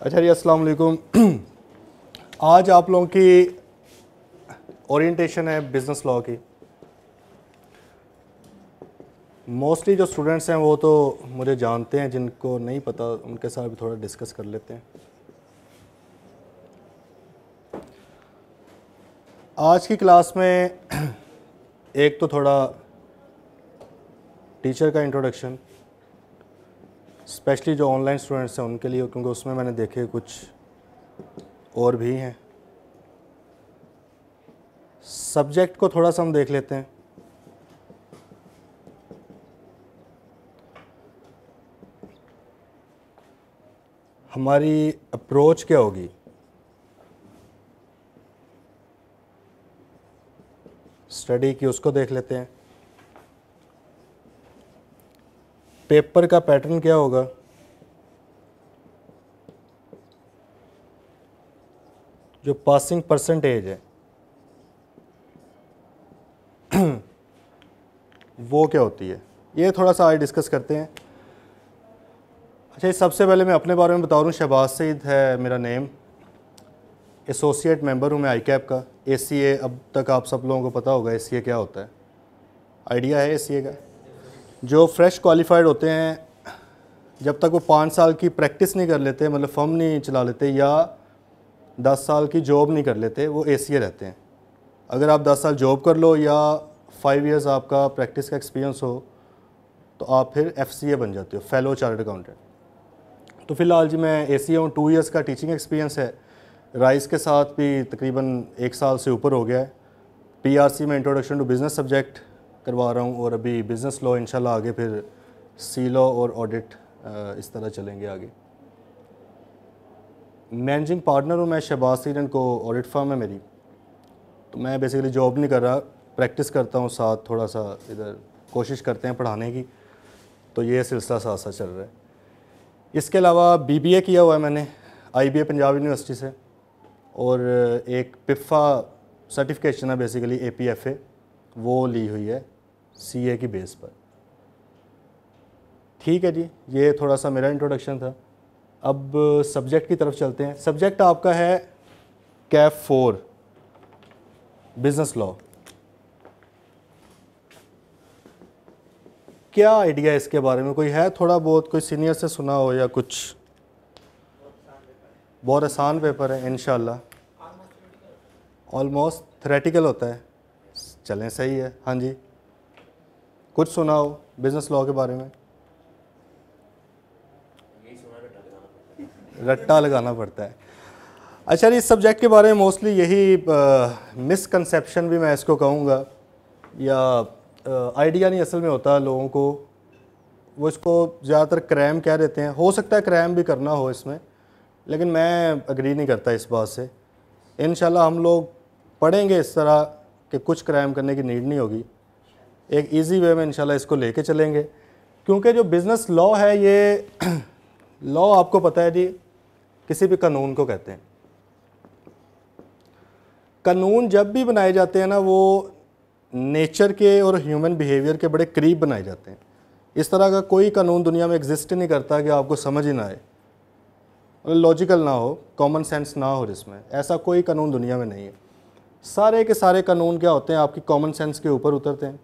अच्छा जी अस्सलाम वालेकुम आज आप लोगों की ओरिएंटेशन है बिज़नेस लॉ की मोस्टली जो स्टूडेंट्स हैं वो तो मुझे जानते हैं जिनको नहीं पता उनके साथ भी थोड़ा डिस्कस कर लेते हैं आज की क्लास में एक तो थोड़ा टीचर का इंट्रोडक्शन स्पेशली जो ऑनलाइन स्टूडेंट्स हैं उनके लिए क्योंकि उसमें मैंने देखे कुछ और भी हैं सब्जेक्ट को थोड़ा सा हम देख लेते हैं हमारी अप्रोच क्या होगी स्टडी की उसको देख लेते हैं पेपर का पैटर्न क्या होगा जो पासिंग परसेंटेज है वो क्या होती है ये थोड़ा सा आज डिस्कस करते हैं अच्छा सबसे पहले मैं अपने बारे में बता हूँ शहबाज सईद है मेरा नेम एसोसिएट मेंबर हूँ मैं आई कैप का ए सी ए अब तक आप सब लोगों को पता होगा ए सी ए क्या होता है आइडिया है ए सी ए का जो फ्रेश क्वालिफाइड होते हैं जब तक वो पाँच साल की प्रैक्टिस नहीं कर लेते मतलब फर्म नहीं चला लेते या दस साल की जॉब नहीं कर लेते वो ए रहते हैं अगर आप दस साल जॉब कर लो या फाइव इयर्स आपका प्रैक्टिस का एक्सपीरियंस हो तो आप फिर एफ बन जाते हो फेलो चार्ट अकाउंटेंट तो फिलहाल जी मैं ए सी हूँ टू ईयर्स का टीचिंग एक्सपीरियंस है राइस के साथ भी तकरीबन एक साल से ऊपर हो गया है पी में इंट्रोडक्शन टू बिज़नेस सब्जेक्ट करवा रहा हूँ और अभी बिज़नेस लॉ इंशाल्लाह आगे फिर सी लॉ और ऑडिट इस तरह चलेंगे आगे मैनेजिंग पार्टनर हूँ मैं शहबाज सीरन को ऑडिट फर्म है मेरी तो मैं बेसिकली जॉब नहीं कर रहा प्रैक्टिस करता हूँ साथ थोड़ा सा इधर कोशिश करते हैं पढ़ाने की तो ये सिलसिला साथ साथ चल रहा है इसके अलावा बीबीए किया हुआ है मैंने आईबीए पंजाब यूनिवर्सिटी से और एक पिफा सर्टिफिकेशन है बेसिकली एपीएफए वो ली हुई है सी ए की बेस पर ठीक है जी ये थोड़ा सा मेरा इंट्रोडक्शन था अब सब्जेक्ट की तरफ चलते हैं सब्जेक्ट आपका है कैफ फोर बिजनेस लॉ क्या आइडिया इसके बारे में कोई है थोड़ा बहुत कोई सीनियर से सुना हो या कुछ बहुत आसान पेपर है इन ऑलमोस्ट थ्रेटिकल होता है चलें सही है हाँ जी कुछ सुना हो बिजनेस लॉ के बारे में रट्टा लगाना पड़ता है अच्छा इस सब्जेक्ट के बारे में मोस्टली यही मिसकंसेप्शन भी मैं इसको कहूँगा या आइडिया नहीं असल में होता लोगों को वो इसको ज़्यादातर क्रैम कह देते हैं हो सकता है क्रैम भी करना हो इसमें लेकिन मैं अग्री नहीं करता इस बात से इन हम लोग पढ़ेंगे इस तरह कि कुछ क्रैम करने की नीड नहीं होगी एक ईजी वे में इंशाल्लाह इसको लेके चलेंगे क्योंकि जो बिज़नेस लॉ है ये लॉ आपको पता है जी किसी भी कानून को कहते हैं कानून जब भी बनाए जाते हैं ना वो नेचर के और ह्यूमन बिहेवियर के बड़े करीब बनाए जाते हैं इस तरह का कोई कानून दुनिया में एग्जिस्ट ही नहीं करता कि आपको समझ ही ना आए लॉजिकल मतलब ना हो कॉमन सेंस ना हो जिसमें ऐसा कोई कानून दुनिया में नहीं है सारे के सारे कानून क्या होते हैं आपकी कॉमन सेंस के ऊपर उतरते हैं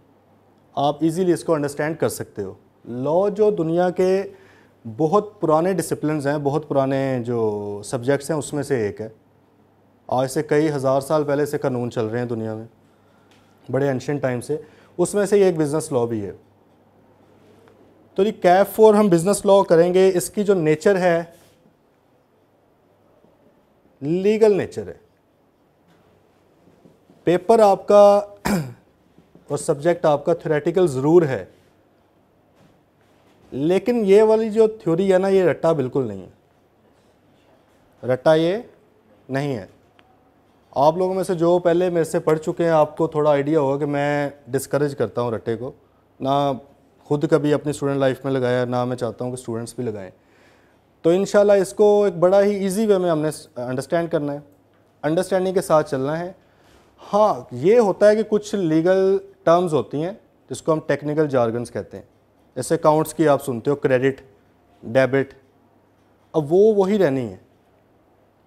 आप इजीली इसको अंडरस्टैंड कर सकते हो लॉ जो दुनिया के बहुत पुराने डिसिप्लिन हैं बहुत पुराने जो सब्जेक्ट्स हैं उसमें से एक है आज से कई हज़ार साल पहले से कानून चल रहे हैं दुनिया में बड़े एंशेंट टाइम से उसमें से ये एक बिज़नेस लॉ भी है तो ये कैफ फोर हम बिज़नेस लॉ करेंगे इसकी जो नेचर है लीगल नेचर है पेपर आपका और सब्जेक्ट आपका थ्योरेटिकल ज़रूर है लेकिन ये वाली जो थ्योरी है ना ये रट्टा बिल्कुल नहीं है रट्टा ये नहीं है आप लोगों में से जो पहले मेरे से पढ़ चुके हैं आपको थोड़ा आइडिया होगा कि मैं डिस्करेज करता हूँ रट्टे को ना खुद कभी अपनी स्टूडेंट लाइफ में लगाया ना मैं चाहता हूँ कि स्टूडेंट्स भी लगाएं तो इन इसको एक बड़ा ही ईजी वे में हमने अंडरस्टैंड करना है अंडरस्टैंडिंग के साथ चलना है हाँ ये होता है कि कुछ लीगल टर्म्स होती हैं जिसको हम टेक्निकल जार्गन्स कहते हैं जैसे अकाउंट्स की आप सुनते हो क्रेडिट डेबिट अब वो वही रहनी है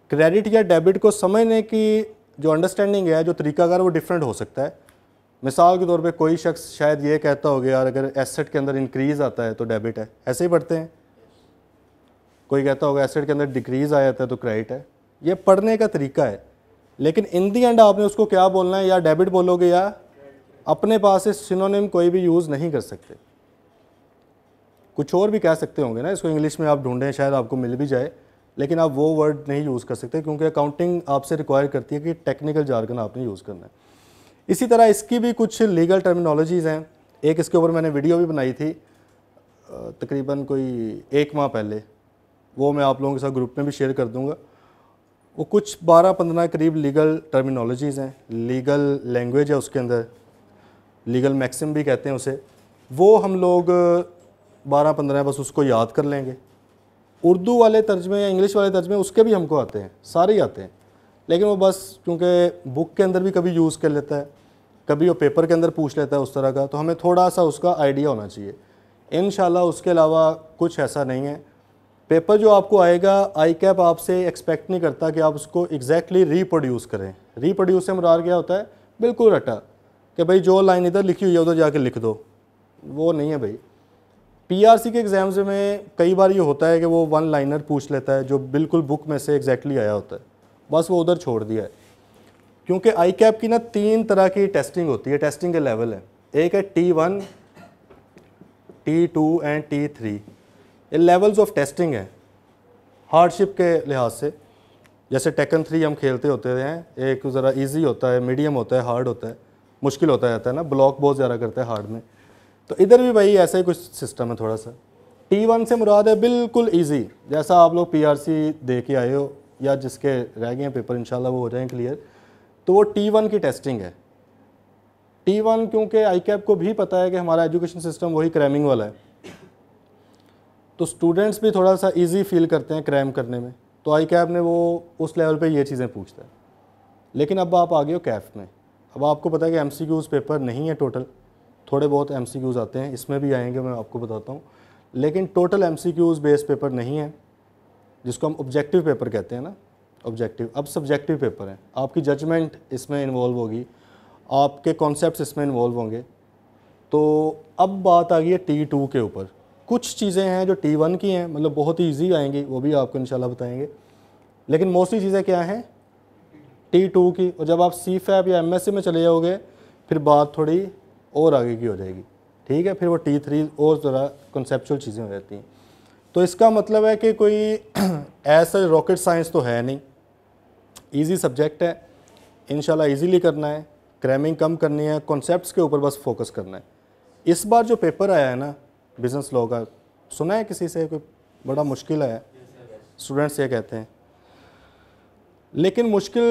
क्रेडिट या डेबिट को समझने की जो अंडरस्टैंडिंग है जो तरीकाकार वो डिफरेंट हो सकता है मिसाल के तौर पे कोई शख्स शायद ये कहता हो यार अगर एसेट के अंदर इंक्रीज़ आता है तो डेबिट है ऐसे ही पढ़ते हैं कोई कहता होगा एसेट के अंदर डिक्रीज़ आ जाता है तो क्रेडिट है ये पढ़ने का तरीका है लेकिन इन दी एंड आपने उसको क्या बोलना है या डेबिट बोलोगे या अपने पास इस सिनोनिम कोई भी यूज़ नहीं कर सकते कुछ और भी कह सकते होंगे ना इसको इंग्लिश में आप ढूंढें शायद आपको मिल भी जाए लेकिन आप वो वर्ड नहीं यूज़ कर सकते क्योंकि अकाउंटिंग आपसे रिक्वायर करती है कि टेक्निकल जारगन आपने यूज़ करना है इसी तरह इसकी भी कुछ लीगल टर्मिनोलॉजीज़ हैं एक इसके ऊपर मैंने वीडियो भी बनाई थी तकरीबन कोई एक माह पहले वो मैं आप लोगों के साथ ग्रुप में भी शेयर कर दूँगा वो कुछ बारह पंद्रह करीब लीगल टर्मिनोलॉजीज़ हैं लीगल लैंग्वेज है उसके अंदर लीगल मैक्सिम भी कहते हैं उसे वो हम लोग बारह पंद्रह बस उसको याद कर लेंगे उर्दू वाले तर्जमे या इंग्लिश वाले तर्जमे उसके भी हमको आते हैं सारे ही आते हैं लेकिन वो बस क्योंकि बुक के अंदर भी कभी यूज़ कर लेता है कभी वो पेपर के अंदर पूछ लेता है उस तरह का तो हमें थोड़ा सा उसका आइडिया होना चाहिए इन उसके अलावा कुछ ऐसा नहीं है पेपर जो आपको आएगा आई कैप आपसे एक्सपेक्ट नहीं करता कि आप उसको एग्जैक्टली रिप्रोड्यूस करें रिप्रोड्यूस से मुरार क्या होता है बिल्कुल रटा कि भाई जो लाइन इधर लिखी हुई है उधर जाके लिख दो वो नहीं है भाई पीआरसी के एग्ज़ाम्स में कई बार ये होता है कि वो वन लाइनर पूछ लेता है जो बिल्कुल बुक में से एग्जैक्टली exactly आया होता है बस वो उधर छोड़ दिया है क्योंकि आई कैप की ना तीन तरह की टेस्टिंग होती है टेस्टिंग के लेवल है एक है T one T two and T three levels of testing है हार्डशिप के लिहाज से जैसे टेकन थ्री हम खेलते होते हैं एक ज़रा ईजी होता है मीडियम होता है हार्ड होता है मुश्किल होता जाता है ना ब्लॉक बहुत ज़्यादा करता है हार्ड में तो इधर भी भाई ऐसा ही कुछ सिस्टम है थोड़ा सा टी वन से मुराद है बिल्कुल ईजी जैसा आप लोग पी आर सी दे के आए हो या जिसके रह गए हैं पेपर इनशाला वो हो जाएँ क्लियर तो वो टी वन की टेस्टिंग है टी वन क्योंकि आई कैप को भी पता है कि हमारा एजुकेशन सिस्टम वही क्रैमिंग वाला है तो स्टूडेंट्स भी थोड़ा सा ईजी फील करते हैं क्रैम करने में तो आई कैब ने वो उस लेवल पर ये चीज़ें पूछता है लेकिन अब आप आ गए हो कैफ में अब आपको पता है कि एम सी क्यूज़ पेपर नहीं है टोटल थोड़े बहुत एम सी क्यूज़ आते हैं इसमें भी आएंगे मैं आपको बताता हूँ लेकिन total M C Qs base paper नहीं है जिसको हम ऑब्जेक्टिव पेपर कहते हैं ना ऑब्जेक्टिव अब सब्जेक्टिव पेपर हैं आपकी जजमेंट इसमें इन्वॉल्व होगी आपके कॉन्सेप्ट इसमें इन्वॉल्व होंगे तो अब बात आ गई है टी टू के ऊपर कुछ चीज़ें हैं जो टी वन की हैं मतलब बहुत ही ईजी आएंगी वो भी आपको इंशाल्लाह बताएंगे लेकिन मोस्टली चीज़ें क्या हैं टी टू की और जब आप सी फैप या एम एस सी में चले जाओगे फिर बात थोड़ी और आगे की हो जाएगी ठीक है फिर वो टी थ्री और ज़रा कंसेप्चुअल चीज़ें हो जाती हैं तो इसका मतलब है कि कोई ऐसा रॉकेट साइंस तो है नहीं ईजी सब्जेक्ट है इन ईजीली करना है क्रैमिंग कम करनी है कॉन्सेप्ट के ऊपर बस फोकस करना है इस बार जो पेपर आया है ना बिज़नेस लॉ का सुना है किसी से कोई बड़ा मुश्किल है स्टूडेंट्स ये कहते हैं लेकिन मुश्किल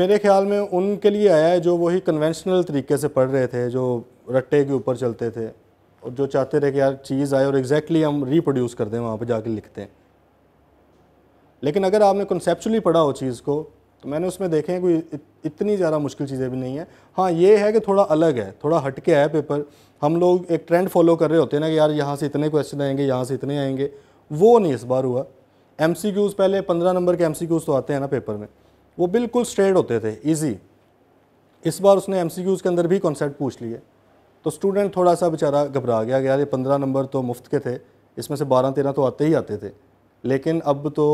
मेरे ख्याल में उनके लिए आया है जो वही कन्वेंशनल तरीके से पढ़ रहे थे जो रट्टे के ऊपर चलते थे और जो चाहते थे कि यार चीज़ आए और एग्जैक्टली exactly हम रिप्रोड्यूस कर दें वहाँ पर जाके लिखते हैं लेकिन अगर आपने कंसेप्चुअली पढ़ा हो चीज़ को तो मैंने उसमें देखे हैं कोई इतनी ज़्यादा मुश्किल चीज़ें भी नहीं है हाँ ये है कि थोड़ा अलग है थोड़ा हटके है पेपर हम लोग एक ट्रेंड फॉलो कर रहे होते हैं ना कि यार यहाँ से इतने क्वेश्चन आएंगे यहाँ से इतने आएंगे वो नहीं इस बार हुआ एम पहले पंद्रह नंबर के एम तो आते हैं ना पेपर में वो बिल्कुल स्ट्रेट होते थे ईजी इस बार उसने एम के अंदर भी कॉन्सेप्ट पूछ लिए तो स्टूडेंट थोड़ा सा बेचारा घबरा गया कि यार ये पंद्रह नंबर तो मुफ्त के थे इसमें से बारह तेरह तो आते ही आते थे लेकिन अब तो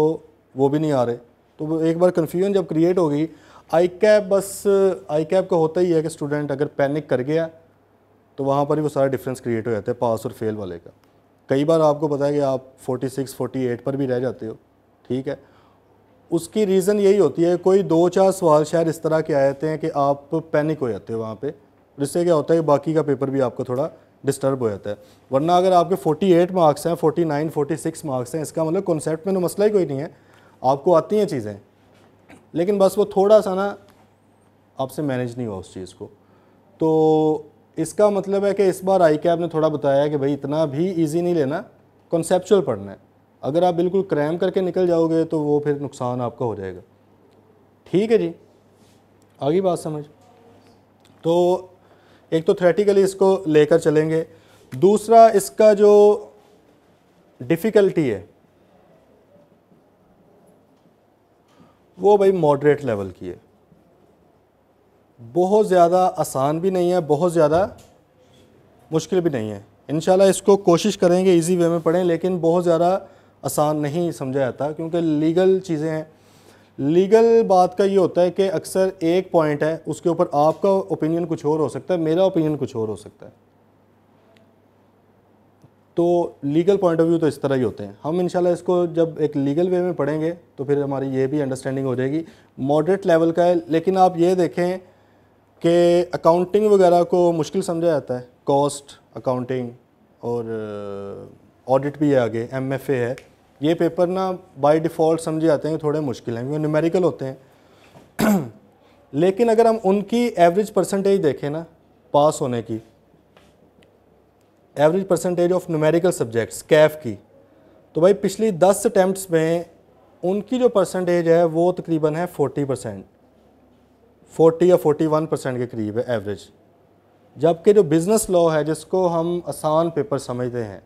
वो भी नहीं आ रहे तो एक बार कन्फ्यूजन जब क्रिएट हो गई आई कैप बस आई कैप का होता ही है कि स्टूडेंट अगर पैनिक कर गया तो वहाँ पर ही वो सारा डिफरेंस क्रिएट हो जाता है पास और फेल वाले का कई बार आपको पता है कि आप 46, 48 पर भी रह जाते हो ठीक है उसकी रीज़न यही होती है कोई दो चार सवाल शायद इस तरह के आ जाते हैं कि आप पैनिक हो जाते हो वहाँ पर और इससे क्या होता है कि बाकी का पेपर भी आपको थोड़ा डिस्टर्ब हो जाता है वरना अगर आपके 48 मार्क्स हैं 49, 46 मार्क्स हैं इसका मतलब कॉन्सेप्ट में तो मसला ही कोई नहीं है आपको आती हैं चीज़ें लेकिन बस वो थोड़ा सा ना आपसे मैनेज नहीं हुआ उस चीज़ को तो इसका मतलब है कि इस बार आई कैब ने थोड़ा बताया कि भाई इतना भी ईजी नहीं लेना कॉन्सेपचुअल पढ़ना है अगर आप बिल्कुल क्रैम करके निकल जाओगे तो वो फिर नुकसान आपका हो जाएगा ठीक है जी आगे बात समझ तो एक तो थ्रेटिकली इसको लेकर चलेंगे दूसरा इसका जो डिफ़िकल्टी है वो भाई मॉडरेट लेवल की है बहुत ज़्यादा आसान भी नहीं है बहुत ज़्यादा मुश्किल भी नहीं है इन इसको कोशिश करेंगे इजी वे में पढ़ें लेकिन बहुत ज़्यादा आसान नहीं समझा जाता क्योंकि लीगल चीज़ें हैं लीगल बात का ये होता है कि अक्सर एक पॉइंट है उसके ऊपर आपका ओपिनियन कुछ और हो सकता है मेरा ओपिनियन कुछ और हो सकता है तो लीगल पॉइंट ऑफ व्यू तो इस तरह ही होते हैं हम इनशाला इसको जब एक लीगल वे में पढ़ेंगे तो फिर हमारी ये भी अंडरस्टैंडिंग हो जाएगी मॉडरेट लेवल का है लेकिन आप ये देखें कि अकाउंटिंग वगैरह को मुश्किल समझा जाता है कॉस्ट अकाउंटिंग और ऑडिट uh, भी है आगे एम एफ ए है ये पेपर ना बाई डिफ़ॉल्ट समझे जाते हैं थोड़े मुश्किल हैं क्योंकि न्यूमेरिकल होते हैं लेकिन अगर हम उनकी एवरेज परसेंटेज देखें ना पास होने की average percentage of numerical subjects CAF की तो भाई पिछली दस अटैम्प्ट्स में उनकी जो परसेंटेज है वो तकरीबन है फोर्टी परसेंट फोर्टी या फोर्टी वन परसेंट के करीब है एवरेज जबकि जो बिज़नेस लॉ है जिसको हम आसान पेपर समझते हैं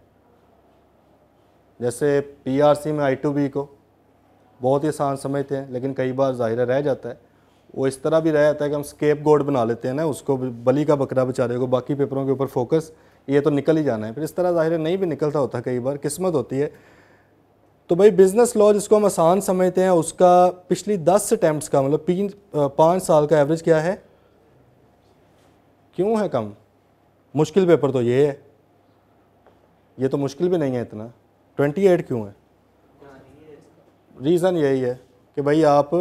जैसे पीआरसी में आई टू बी को बहुत ही आसान समझते हैं लेकिन कई बार ज़ाहिर रह जाता है वो इस तरह भी रह जाता है कि हम स्केप गोड बना लेते हैं ना उसको बली का बकरा बेचारे को बाकी पेपरों के ऊपर फोकस ये तो निकल ही जाना है फिर इस तरह ज़ाहिर नहीं भी निकलता होता कई बार किस्मत होती है तो भाई बिज़नेस लॉ जिसको हम आसान समझते हैं उसका पिछली दस अटैम्प्ट का मतलब तीन पाँच साल का एवरेज क्या है क्यों है कम मुश्किल पेपर तो ये है ये तो मुश्किल भी नहीं है इतना ट्वेंटी एट क्यों है रीज़न यही है कि भाई आप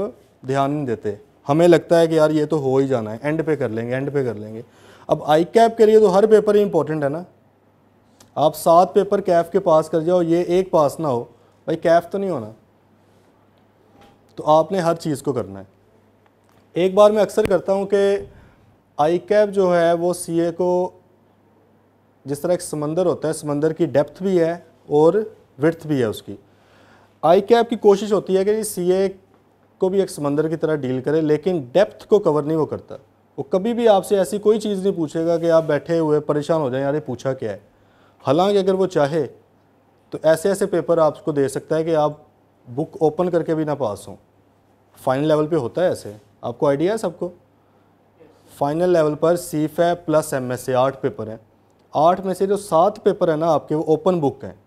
ध्यान नहीं देते हमें लगता है कि यार ये तो हो ही जाना है एंड पे कर लेंगे एंड पे कर लेंगे अब आई कैप के लिए तो हर पेपर ही इंपॉर्टेंट है ना आप सात पेपर कैफ के पास कर जाओ ये एक पास ना हो भाई कैफ तो नहीं होना तो आपने हर चीज़ को करना है एक बार मैं अक्सर करता हूँ कि आई कैप जो है वो सी को जिस तरह एक समंदर होता है समंदर की डेप्थ भी है और विर्थ भी है उसकी आई कैप की कोशिश होती है कि सी को भी एक समंदर की तरह डील करे लेकिन डेप्थ को कवर नहीं वो करता वो कभी भी आपसे ऐसी कोई चीज़ नहीं पूछेगा कि आप बैठे हुए परेशान हो जाएं यार ये पूछा क्या है हालांकि अगर वो चाहे तो ऐसे ऐसे पेपर आपको दे सकता है कि आप बुक ओपन करके भी ना पास हों फाइनल लेवल पे होता है ऐसे आपको आइडिया है सबको फाइनल लेवल पर सी प्लस एम एस आठ पेपर हैं आठ में से जो सात पेपर हैं ना आपके वो ओपन बुक हैं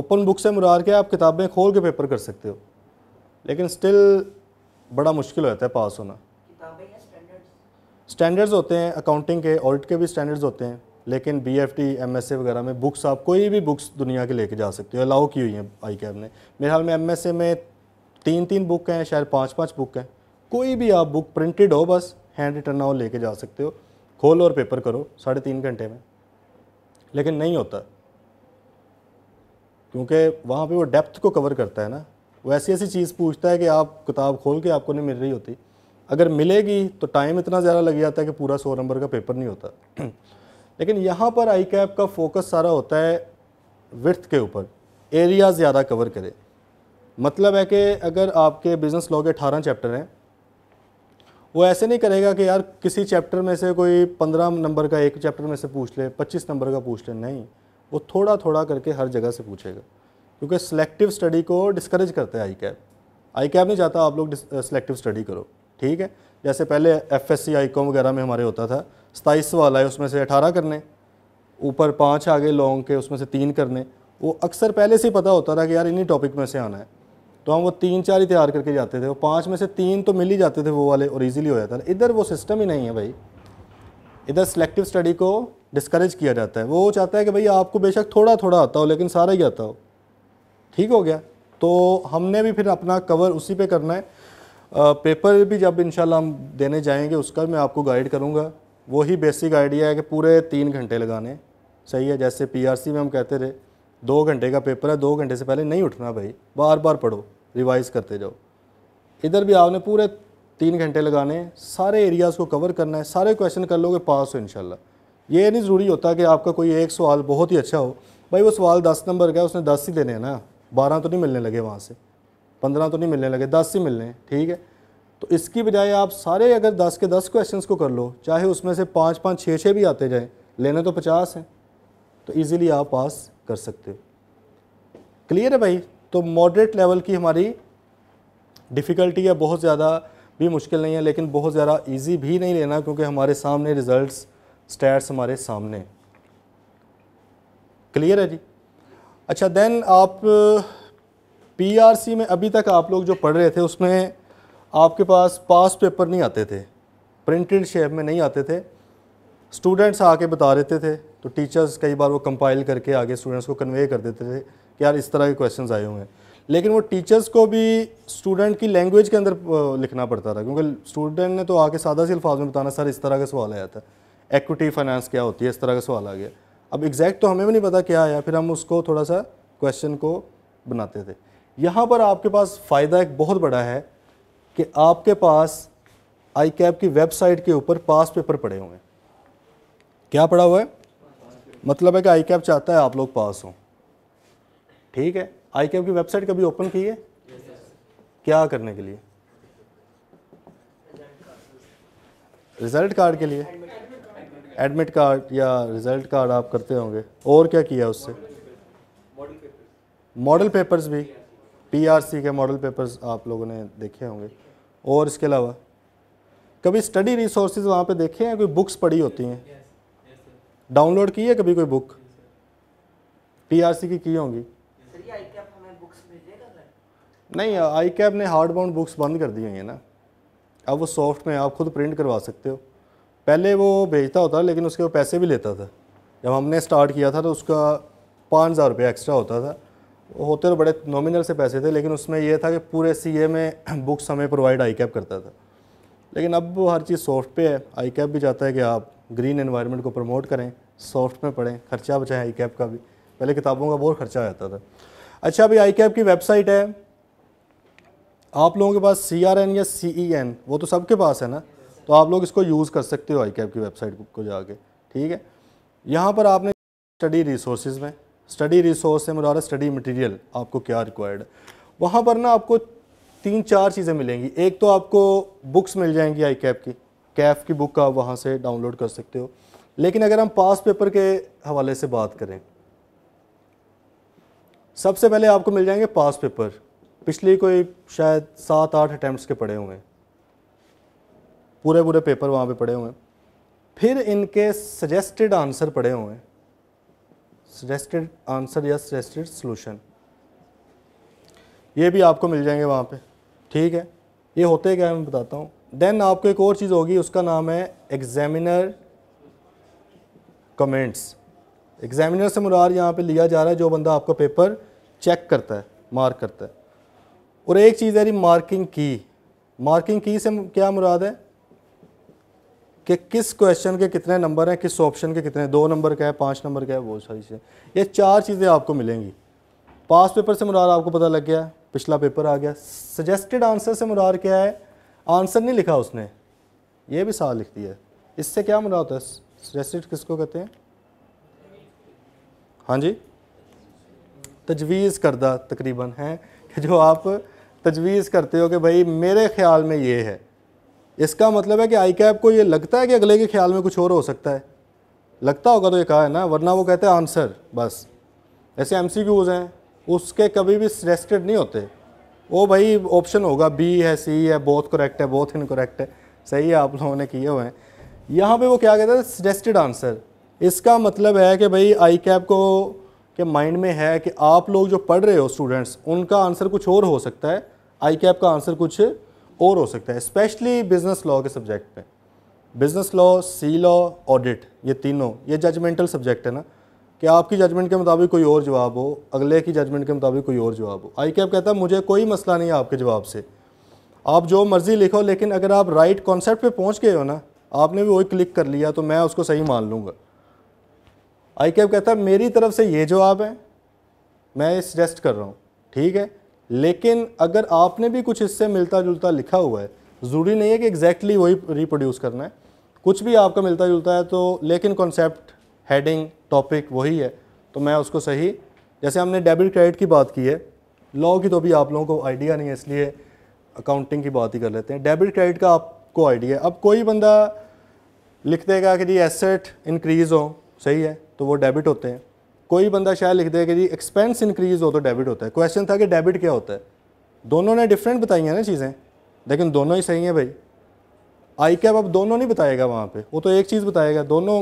ओपन बुक से मुरार के आप किताबें खोल के पेपर कर सकते हो लेकिन स्टिल बड़ा मुश्किल होता है पास होना स्टैंडर्ड्स होते हैं अकाउंटिंग के ऑडिट के भी स्टैंडर्ड्स होते हैं लेकिन B F T M S A वगैरह में बुक्स आप कोई भी बुक्स दुनिया के लेके जा सकते हो अलाउ की हुई हैं आई कैब ने मेरे हाल में एम एस ए में तीन तीन बुक हैं शायद पाँच पाँच बुक हैं कोई भी आप बुक प्रिंटेड हो बस हैंड रिटर्न हो लेके जा सकते हो खोल और पेपर करो साढ़े तीन घंटे में लेकिन नहीं होता क्योंकि वहाँ पे वो डेप्थ को कवर करता है ना वो ऐसी ऐसी चीज़ पूछता है कि आप किताब खोल के आपको नहीं मिल रही होती अगर मिलेगी तो टाइम इतना ज़्यादा लग जाता है कि पूरा सौ नंबर का पेपर नहीं होता लेकिन यहाँ पर आई कैप का फोकस सारा होता है विर्थ के ऊपर एरिया ज़्यादा कवर करे मतलब है कि अगर आपके बिज़नेस लॉ के अठारह चैप्टर हैं वो ऐसे नहीं करेगा कि यार किसी चैप्टर में से कोई पंद्रह नंबर का एक चैप्टर में से पूछ ले पच्चीस नंबर का पूछ ले नहीं वो थोड़ा थोड़ा करके हर जगह से पूछेगा क्योंकि सेलेक्टिव स्टडी को डिस्करेज करता है आई कैब आई कैप नहीं चाहता आप लोग सेलेक्टिव स्टडी करो ठीक है जैसे पहले F S C I com वगैरह में हमारे होता था सताईस सवाल आए उसमें से अठारह करने ऊपर पाँच आगे लॉन्ग के उसमें से तीन करने वो अक्सर पहले से ही पता होता था कि यार इन्हीं टॉपिक में से आना है तो हम वो तीन चार ही तैयार करके जाते थे वो पाँच में से तीन तो मिल ही जाते थे वो वाले और ईजिली हो जाता था इधर वो सिस्टम ही नहीं है भाई इधर सेलेक्टिव स्टडी को डिस्करेज किया जाता है वो चाहता है कि भाई आपको बेशक थोड़ा थोड़ा आता हो लेकिन सारा ही आता हो ठीक हो गया तो हमने भी फिर अपना कवर उसी पे करना है पेपर भी जब इंशाल्लाह हम देने जाएंगे उसका मैं आपको गाइड करूँगा वही बेसिक आइडिया है कि पूरे तीन घंटे लगाने सही है जैसे पीआरसी में हम कहते थे दो घंटे का पेपर है दो घंटे से पहले नहीं उठना भाई बार बार पढ़ो रिवाइज़ करते जाओ इधर भी आपने पूरे तीन घंटे लगाने सारे एरियाज़ को कवर करना है सारे क्वेश्चन कर लोगे पास हो इनशाला ये नहीं ज़रूरी होता कि आपका कोई एक सवाल बहुत ही अच्छा हो भाई वो सवाल दस नंबर का है उसने दस ही देने हैं ना बारह तो नहीं मिलने लगे वहाँ से पंद्रह तो नहीं मिलने लगे दस ही मिलने ठीक है तो इसकी बजाय आप सारे अगर दस के दस क्वेश्चन को कर लो चाहे उसमें से पाँच पाँच छः छः भी आते जाएँ लेने तो पचास हैं तो ईज़िली आप पास कर सकते हो क्लियर है भाई तो मॉडरेट लेवल की हमारी डिफ़िकल्टी है बहुत ज़्यादा भी मुश्किल नहीं है लेकिन बहुत ज़्यादा इजी भी नहीं लेना क्योंकि हमारे सामने रिज़ल्ट्स स्टैट्स हमारे सामने क्लियर है जी अच्छा देन आप पीआरसी में अभी तक आप लोग जो पढ़ रहे थे उसमें आपके पास पास पेपर नहीं आते थे प्रिंटेड शेप में नहीं आते थे स्टूडेंट्स आके बता देते थे तो टीचर्स कई बार वो कंपाइल करके आगे स्टूडेंट्स को कन्वे कर देते थे कि यार इस तरह के क्वेश्चन आए हुए हैं लेकिन वो टीचर्स को भी स्टूडेंट की लैंग्वेज के अंदर लिखना पड़ता था क्योंकि स्टूडेंट ने तो आके सादा से अल्फाज में बताना सर इस तरह का सवाल आया था एक्विटी फाइनेंस क्या होती है इस तरह का सवाल आ गया अब एग्जैक्ट तो हमें भी नहीं पता क्या आया फिर हम उसको थोड़ा सा क्वेश्चन को बनाते थे यहाँ पर आपके पास फ़ायदा एक बहुत बड़ा है कि आपके पास आई कैब की वेबसाइट के ऊपर पास पेपर पड़े हुए हैं क्या पड़ा हुआ है मतलब है कि आई कैब चाहता है आप लोग पास हों ठीक है आई कैब की वेबसाइट कभी ओपन की है क्या करने के लिए रिजल्ट कार्ड के लिए एडमिट कार्ड या रिजल्ट कार्ड आप करते होंगे और क्या किया उससे मॉडल पेपर्स भी पीआरसी के मॉडल पेपर्स आप लोगों ने देखे होंगे और इसके अलावा कभी स्टडी रिसोर्सेज वहाँ पे देखे हैं कोई बुक्स पढ़ी होती हैं डाउनलोड की है कभी कोई बुक पीआरसी की की होंगी नहीं आई कैब ने हार्ड बाउंड बुक्स बंद कर दी हुई है ना अब वो सॉफ्ट में आप खुद प्रिंट करवा सकते हो पहले वो भेजता होता लेकिन उसके वो पैसे भी लेता था जब हमने स्टार्ट किया था तो उसका पाँच हज़ार रुपया एक्स्ट्रा होता था होते तो बड़े नॉमिनल से पैसे थे लेकिन उसमें यह था कि पूरे ए में बुक्स हमें प्रोवाइड आई कैप करता था लेकिन अब हर चीज़ सॉफ्ट पे है आई कैप भी चाहता है कि आप ग्रीन इन्वायरमेंट को प्रमोट करें सॉफ्ट में पढ़ें खर्चा बचाएं आई कैप का भी पहले किताबों का बहुत खर्चा आता था अच्छा अभी आई कैप की वेबसाइट है आप लोगों के पास सी आर एन या सी ई एन वो तो सबके पास है ना तो आप लोग इसको यूज़ कर सकते हो आई कैप की वेबसाइट को जाके ठीक है यहाँ पर आपने स्टडी रिसोर्सेज में स्टडी रिसोर्स है मतलब स्टडी मटेरियल आपको क्या रिक्वायर्ड वहाँ पर ना आपको तीन चार चीज़ें मिलेंगी एक तो आपको बुक्स मिल जाएंगी आई कैप की कैफ की बुक का आप वहाँ से डाउनलोड कर सकते हो लेकिन अगर हम पास पेपर के हवाले से बात करें सबसे पहले आपको मिल जाएंगे पास पेपर पिछली कोई शायद सात आठ अटैम्प्ट के पड़े हुए हैं पूरे पूरे पेपर वहाँ पे पड़े हुए हैं फिर इनके सजेस्टेड आंसर पड़े हुए हैं सजेस्टेड आंसर या सजेस्टेड सोल्यूशन ये भी आपको मिल जाएंगे वहाँ पे ठीक है ये होते क्या है मैं बताता हूँ देन आपको एक और चीज़ होगी उसका नाम है एग्जामिनर कमेंट्स एग्जामिनर से मुरार यहाँ पे लिया जा रहा है जो बंदा आपका पेपर चेक करता है मार्क करता है और एक चीज़ है रही मार्किंग की मार्किंग की से क्या मुराद है कि किस क्वेश्चन के कितने नंबर हैं किस ऑप्शन के कितने दो नंबर का है पाँच नंबर का है वो सारी चीज़ें ये चार चीज़ें आपको मिलेंगी पास पेपर से मुरार आपको पता लग गया पिछला पेपर आ गया सजेस्टेड आंसर से मुरार क्या है आंसर नहीं लिखा उसने ये भी सवाल लिख दिया इससे क्या मुराद होता है सजेस्टेड किसको कहते हैं हाँ जी तजवीज़ करदा तकरीबन है कि जो आप तजवीज़ करते हो कि भाई मेरे ख्याल में ये है इसका मतलब है कि आई कैप को ये लगता है कि अगले के ख्याल में कुछ और हो सकता है लगता होगा तो ये कहा है ना वरना वो कहते हैं आंसर बस ऐसे एम हैं उसके कभी भी रेस्टेड नहीं होते वो भाई ऑप्शन होगा बी है सी है बहुत करेक्ट है बहुत इनकोरेक्ट है सही है आप लोगों ने किए हुए हैं यहाँ पे वो क्या कहते हैं सजेस्टेड आंसर इसका मतलब है कि भाई आई कैप को के माइंड में है कि आप लोग जो पढ़ रहे हो स्टूडेंट्स उनका आंसर कुछ और हो सकता है आई कैप का आंसर कुछ और हो सकता है स्पेशली बिजनेस लॉ के सब्जेक्ट पे business law C law audit ये तीनों ये जजमेंटल सब्जेक्ट है ना कि आपकी जजमेंट के मुताबिक कोई और जवाब हो अगले की जजमेंट के मुताबिक कोई और जवाब हो आई कैप कहता है मुझे कोई मसला नहीं है आपके जवाब से आप जो मर्ज़ी लिखो लेकिन अगर आप राइट कॉन्सेप्ट पे पहुंच गए हो ना आपने भी वही क्लिक कर लिया तो मैं उसको सही मान लूँगा आई कैप कहता है मेरी तरफ से ये जवाब है मैं सजेस्ट कर रहा हूँ ठीक है लेकिन अगर आपने भी कुछ इससे मिलता जुलता लिखा हुआ है ज़रूरी नहीं है कि एग्जैक्टली exactly वही रिप्रोड्यूस करना है कुछ भी आपका मिलता जुलता है तो लेकिन कॉन्सेप्ट हेडिंग टॉपिक वही है तो मैं उसको सही जैसे हमने डेबिट क्रेडिट की बात की है लॉ की तो भी आप लोगों को आइडिया नहीं है इसलिए अकाउंटिंग की बात ही कर लेते हैं डेबिट क्रेडिट का आपको आइडिया है अब कोई बंदा लिख देगा कि जी एसेट इंक्रीज़ हो सही है तो वो डेबिट होते हैं कोई बंदा शायद लिख देगा जी एक्सपेंस इंक्रीज हो तो डेबिट होता है क्वेश्चन था कि डेबिट क्या होता है दोनों ने डिफरेंट बताई हैं ना चीज़ें लेकिन दोनों ही सही हैं भाई आई कैप अब दोनों नहीं बताएगा वहाँ पे वो तो एक चीज़ बताएगा दोनों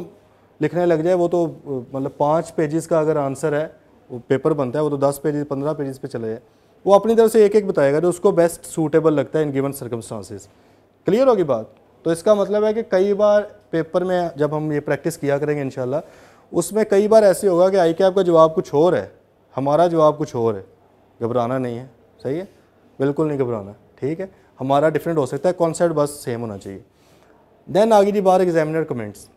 लिखने लग जाए वो तो मतलब पाँच पेजेस का अगर आंसर है वो पेपर बनता है वो तो दस पेजेस पंद्रह पेजेस पे चले जाए वो अपनी तरफ से एक एक बताएगा जो उसको बेस्ट सूटेबल लगता है इन गिवन सर्कमस्टांसिस क्लियर होगी बात तो इसका मतलब है कि कई बार पेपर में जब हम ये प्रैक्टिस किया करेंगे इन उसमें कई बार ऐसे होगा कि आई कैप का जवाब कुछ और है हमारा जवाब कुछ और है घबराना नहीं है सही है बिल्कुल नहीं घबराना ठीक है हमारा डिफरेंट हो सकता है कॉन्सेप्ट बस सेम होना चाहिए देन आगे जी बार एग्जामिनर कमेंट्स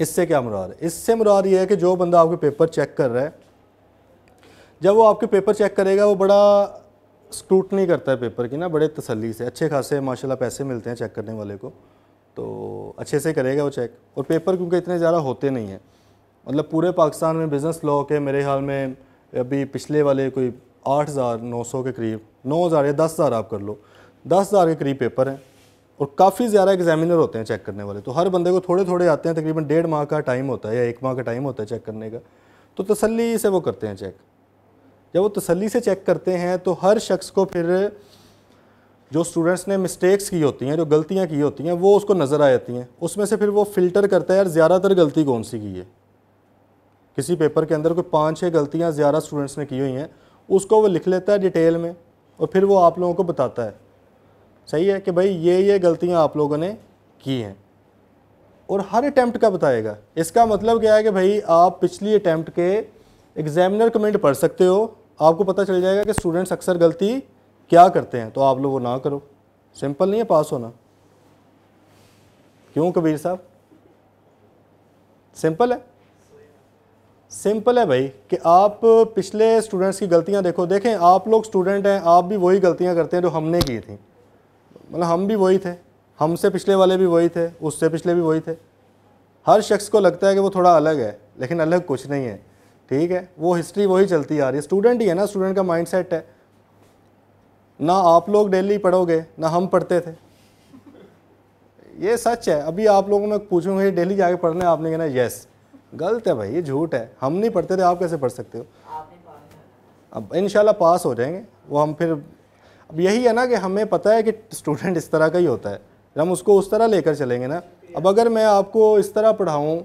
इससे क्या मुराद है इससे मुराद ये है कि जो बंदा आपके पेपर चेक कर रहा है जब वो आपके पेपर चेक करेगा वो बड़ा स्क्रूटनी करता है पेपर की ना बड़े तसल्ली से अच्छे खासे माशाल्लाह पैसे मिलते हैं चेक करने वाले को तो अच्छे से करेगा वो चेक और पेपर क्योंकि इतने ज़्यादा होते नहीं हैं मतलब पूरे पाकिस्तान में बिज़नेस लॉ के मेरे ख्याल में अभी पिछले वाले कोई आठ हज़ार नौ सौ के करीब नौ हज़ार या दस हज़ार आप कर लो दस हज़ार के करीब पेपर हैं और काफ़ी ज़्यादा एग्जामिनर होते हैं चेक करने वाले तो हर बंदे को थोड़े थोड़े आते हैं तकरीबन डेढ़ माह का टाइम होता है या एक माह का टाइम होता है चेक करने का तो तसली से वो करते हैं चेक जब वो तसली से चेक करते हैं तो हर शख्स को फिर जो स्टूडेंट्स ने मिस्टेक्स की होती हैं जो गलतियाँ की होती हैं वो उसको नज़र आ जाती हैं उसमें से फिर वो फ़िल्टर करता है यार ज़्यादातर गलती कौन सी की है किसी पेपर के अंदर कोई पाँच छः गलतियाँ ज़्यादा स्टूडेंट्स ने की हुई हैं उसको वो लिख लेता है डिटेल में और फिर वो आप लोगों को बताता है सही है कि भाई ये ये गलतियाँ आप लोगों ने की हैं और हर अटैम्प्ट का बताएगा इसका मतलब क्या है कि भाई आप पिछली अटैम्प्ट के एग्जामिनर कमेंट पढ़ सकते हो आपको पता चल जाएगा कि स्टूडेंट्स अक्सर गलती क्या करते हैं तो आप लोग वो ना करो सिंपल नहीं है पास होना क्यों कबीर साहब सिंपल है सिंपल है भाई कि आप पिछले स्टूडेंट्स की गलतियां देखो देखें आप लोग स्टूडेंट हैं आप भी वही गलतियां करते हैं जो हमने की थी मतलब हम भी वही थे हमसे पिछले वाले भी वही थे उससे पिछले भी वही थे हर शख्स को लगता है कि वो थोड़ा अलग है लेकिन अलग कुछ नहीं है ठीक है वो हिस्ट्री वही चलती आ रही है स्टूडेंट ही है ना स्टूडेंट का माइंड सेट है ना आप लोग डेली पढ़ोगे ना हम पढ़ते थे ये सच है अभी आप लोगों में पूछूंगा डेली जाके पढ़ना आपने कहना यस गलत है भाई ये झूठ है हम नहीं पढ़ते थे आप कैसे पढ़ सकते हो अब इन पास हो जाएंगे वो हम फिर अब यही है ना कि हमें पता है कि स्टूडेंट इस तरह का ही होता है हम उसको उस तरह लेकर चलेंगे ना अब अगर मैं आपको इस तरह पढ़ाऊँ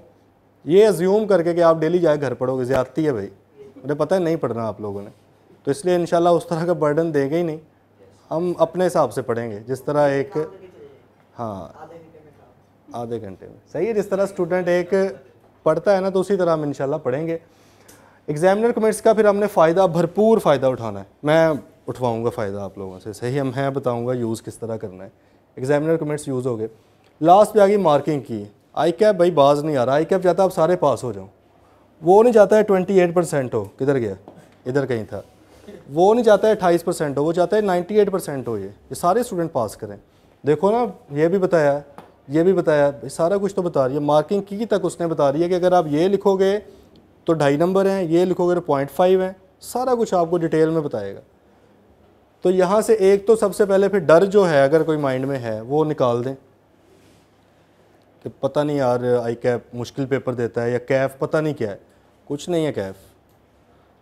ये एज्यूम करके कि आप डेली जाए घर पढ़ोगे ज़्यादती है भाई मुझे पता है नहीं पढ़ना आप लोगों ने तो इसलिए इन उस तरह का बर्डन देंगे ही नहीं हम अपने हिसाब से पढ़ेंगे जिस तरह एक हाँ आधे घंटे में सही है जिस तरह स्टूडेंट एक पढ़ता है ना तो उसी तरह हम इनशाला पढ़ेंगे एग्जामिनर कमेंट्स का फिर हमने फ़ायदा भरपूर फ़ायदा उठाना है मैं उठवाऊँगा फ़ायदा आप लोगों से सही हम मैं बताऊँगा यूज़ किस तरह करना है एग्जामिनर कमेंट्स यूज़ हो गए लास्ट पे आ गई मार्किंग की आई कैप भाई बाज नहीं आ रहा आई कैप जाता आप सारे पास हो जाओ वो नहीं जाता है ट्वेंटी एट परसेंट हो किधर गया इधर कहीं था वो नहीं जाता है अट्ठाईस परसेंट हो वो चाहता है नाइन्टी एट परसेंट हो ये ये सारे स्टूडेंट पास करें देखो ना ये भी बताया ये भी बताया सारा कुछ तो बता रही है मार्किंग की तक उसने बता रही है कि अगर आप ये लिखोगे तो ढाई नंबर हैं ये लिखोगे तो पॉइंट फाइव हैं सारा कुछ आपको डिटेल में बताएगा तो यहाँ से एक तो सबसे पहले फिर डर जो है अगर कोई माइंड में है वो निकाल दें कि पता नहीं यार आई कैफ मुश्किल पेपर देता है या कैफ पता नहीं क्या है कुछ नहीं है कैफ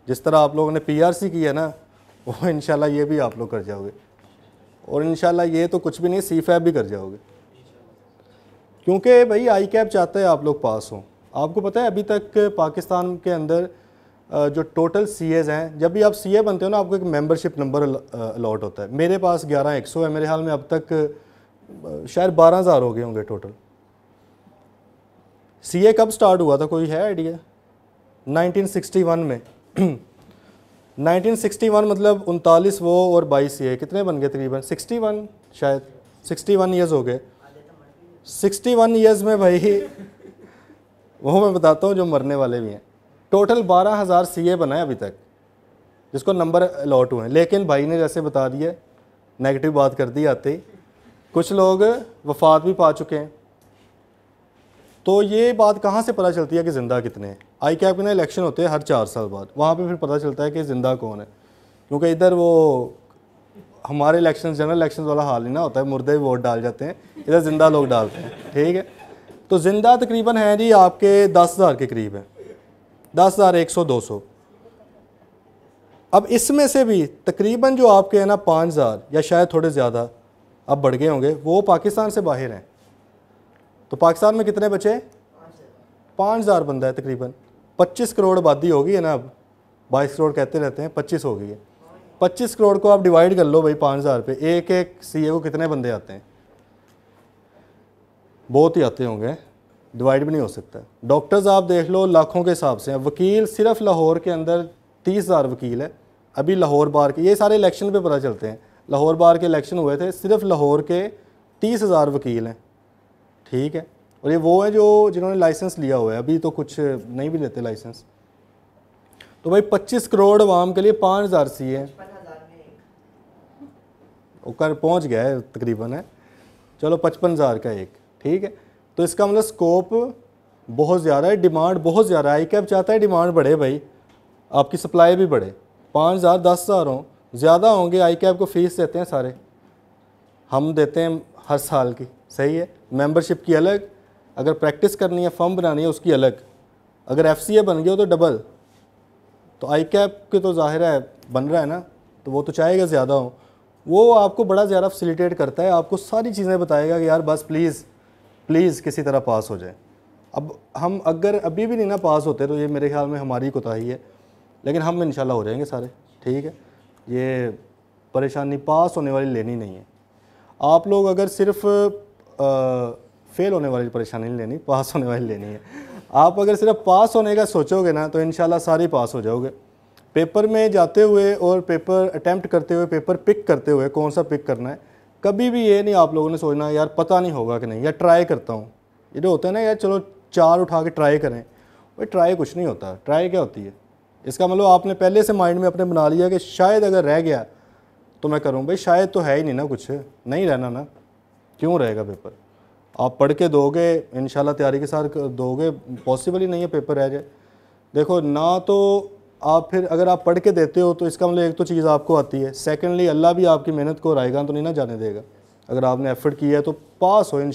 जिस तरह आप लोगों ने पीआरसी की है ना वो इनशाला ये भी आप लोग कर जाओगे और इन ये तो कुछ भी नहीं सी भी कर जाओगे क्योंकि भाई आई कैप चाहता है आप लोग पास हों आपको पता है अभी तक पाकिस्तान के अंदर जो टोटल सी एज़ हैं जब भी आप सी ए बनते हो ना आपको एक मेम्बरशिप नंबर अलाट होता है मेरे पास ग्यारह एक सौ है मेरे हाल में अब तक शायद बारह हज़ार हो गए होंगे टोटल सी ए कब स्टार्ट हुआ था कोई है आइडिया 1961 में 1961 मतलब उनतालीस वो और बाईस ए कितने बन गए तकरीबन 61 शायद 61 ईयर्स हो गए सिक्सटी वन ईयर्स में भाई वो मैं बताता हूँ जो मरने वाले भी हैं टोटल बारह हज़ार सी ए बनाए अभी तक जिसको नंबर अलॉट हुए हैं लेकिन भाई ने जैसे बता दिया नेगेटिव बात कर दी आते ही कुछ लोग वफात भी पा चुके हैं तो ये बात कहाँ से पता चलती है कि ज़िंदा कितने हैं आई कैप के ना इलेक्शन होते हैं हर चार साल बाद वहाँ पे फिर पता चलता है कि ज़िंदा कौन है क्योंकि इधर वो हमारे इलेक्शन जनरल इलेक्शन वाला हाल ही ना होता है मुर्दे वोट डाल जाते हैं इधर ज़िंदा लोग डालते हैं ठीक है तो ज़िंदा तकरीबन है जी आपके दस हज़ार के करीब है दस हज़ार एक सौ दो सौ अब इसमें से भी तकरीबन जो आपके हैं ना पाँच हज़ार या शायद थोड़े ज़्यादा अब बढ़ गए होंगे वो पाकिस्तान से बाहर हैं तो पाकिस्तान में कितने बचे पाँच हज़ार बंदा है तकरीबन पच्चीस करोड़ आबादी होगी है ना अब बाईस करोड़ कहते रहते हैं पच्चीस हो गई है पच्चीस करोड़ को आप डिवाइड कर लो भाई पाँच हज़ार पे एक एक सी को कितने बंदे आते हैं बहुत ही आते होंगे डिवाइड भी नहीं हो सकता डॉक्टर्स आप देख लो लाखों के हिसाब से वकील सिर्फ लाहौर के अंदर तीस हज़ार वकील है अभी लाहौर बार के ये सारे इलेक्शन पे पता चलते हैं लाहौर बार के इलेक्शन हुए थे सिर्फ लाहौर के तीस हज़ार वकील हैं ठीक है और ये वो है जो जिन्होंने लाइसेंस लिया हुआ है अभी तो कुछ नहीं भी लेते लाइसेंस तो भाई 25 करोड़ वाम के लिए पाँच हज़ार सी है कर पहुँच गया है तकरीबन है चलो पचपन हज़ार का एक ठीक है तो इसका मतलब स्कोप बहुत ज़्यादा है डिमांड बहुत ज़्यादा है आई कैब चाहता है डिमांड बढ़े भाई आपकी सप्लाई भी बढ़े पाँच हज़ार दस हज़ार हों ज़्यादा होंगे आई कैब को फीस देते हैं सारे हम देते हैं हर साल की सही है मेम्बरशिप की अलग अगर प्रैक्टिस करनी है फॉर्म बनानी है उसकी अलग अगर एफ बन गया तो डबल तो आई कैप के तो ज़ाहिर है बन रहा है ना तो वो तो चाहेगा ज़्यादा हो वो आपको बड़ा ज़्यादा फैसिलिटेट करता है आपको सारी चीज़ें बताएगा कि यार बस प्लीज़ प्लीज़ किसी तरह पास हो जाए अब हम अगर अभी भी नहीं ना पास होते तो ये मेरे ख्याल में हमारी कोताही है लेकिन हम इन हो जाएंगे सारे ठीक है ये परेशानी पास होने वाली लेनी नहीं है आप लोग अगर सिर्फ फ़ेल होने वाली परेशानी नहीं लेनी पास होने वाली लेनी है आप अगर सिर्फ पास होने का सोचोगे ना तो इन सारी पास हो जाओगे पेपर में जाते हुए और पेपर अटैम्प्ट करते हुए पेपर पिक करते हुए कौन सा पिक करना है कभी भी ये नहीं आप लोगों ने सोचना यार पता नहीं होगा कि नहीं या ट्राई करता हूँ ये जो होता है ना यार चलो चार उठा के ट्राई करें भाई ट्राई कुछ नहीं होता ट्राई क्या होती है इसका मतलब आपने पहले से माइंड में अपने बना लिया कि शायद अगर रह गया तो मैं करूँ भाई शायद तो है ही नहीं ना कुछ नहीं रहना ना क्यों रहेगा पेपर आप पढ़ के दोगे इन तैयारी के साथ दोगे पॉसिबल ही नहीं है पेपर रह जाए देखो ना तो आप फिर अगर आप पढ़ के देते हो तो इसका मतलब एक तो चीज़ आपको आती है सेकेंडली अल्लाह भी आपकी मेहनत को रायगा तो नहीं ना जाने देगा अगर आपने एफर्ट किया है तो पास हो इन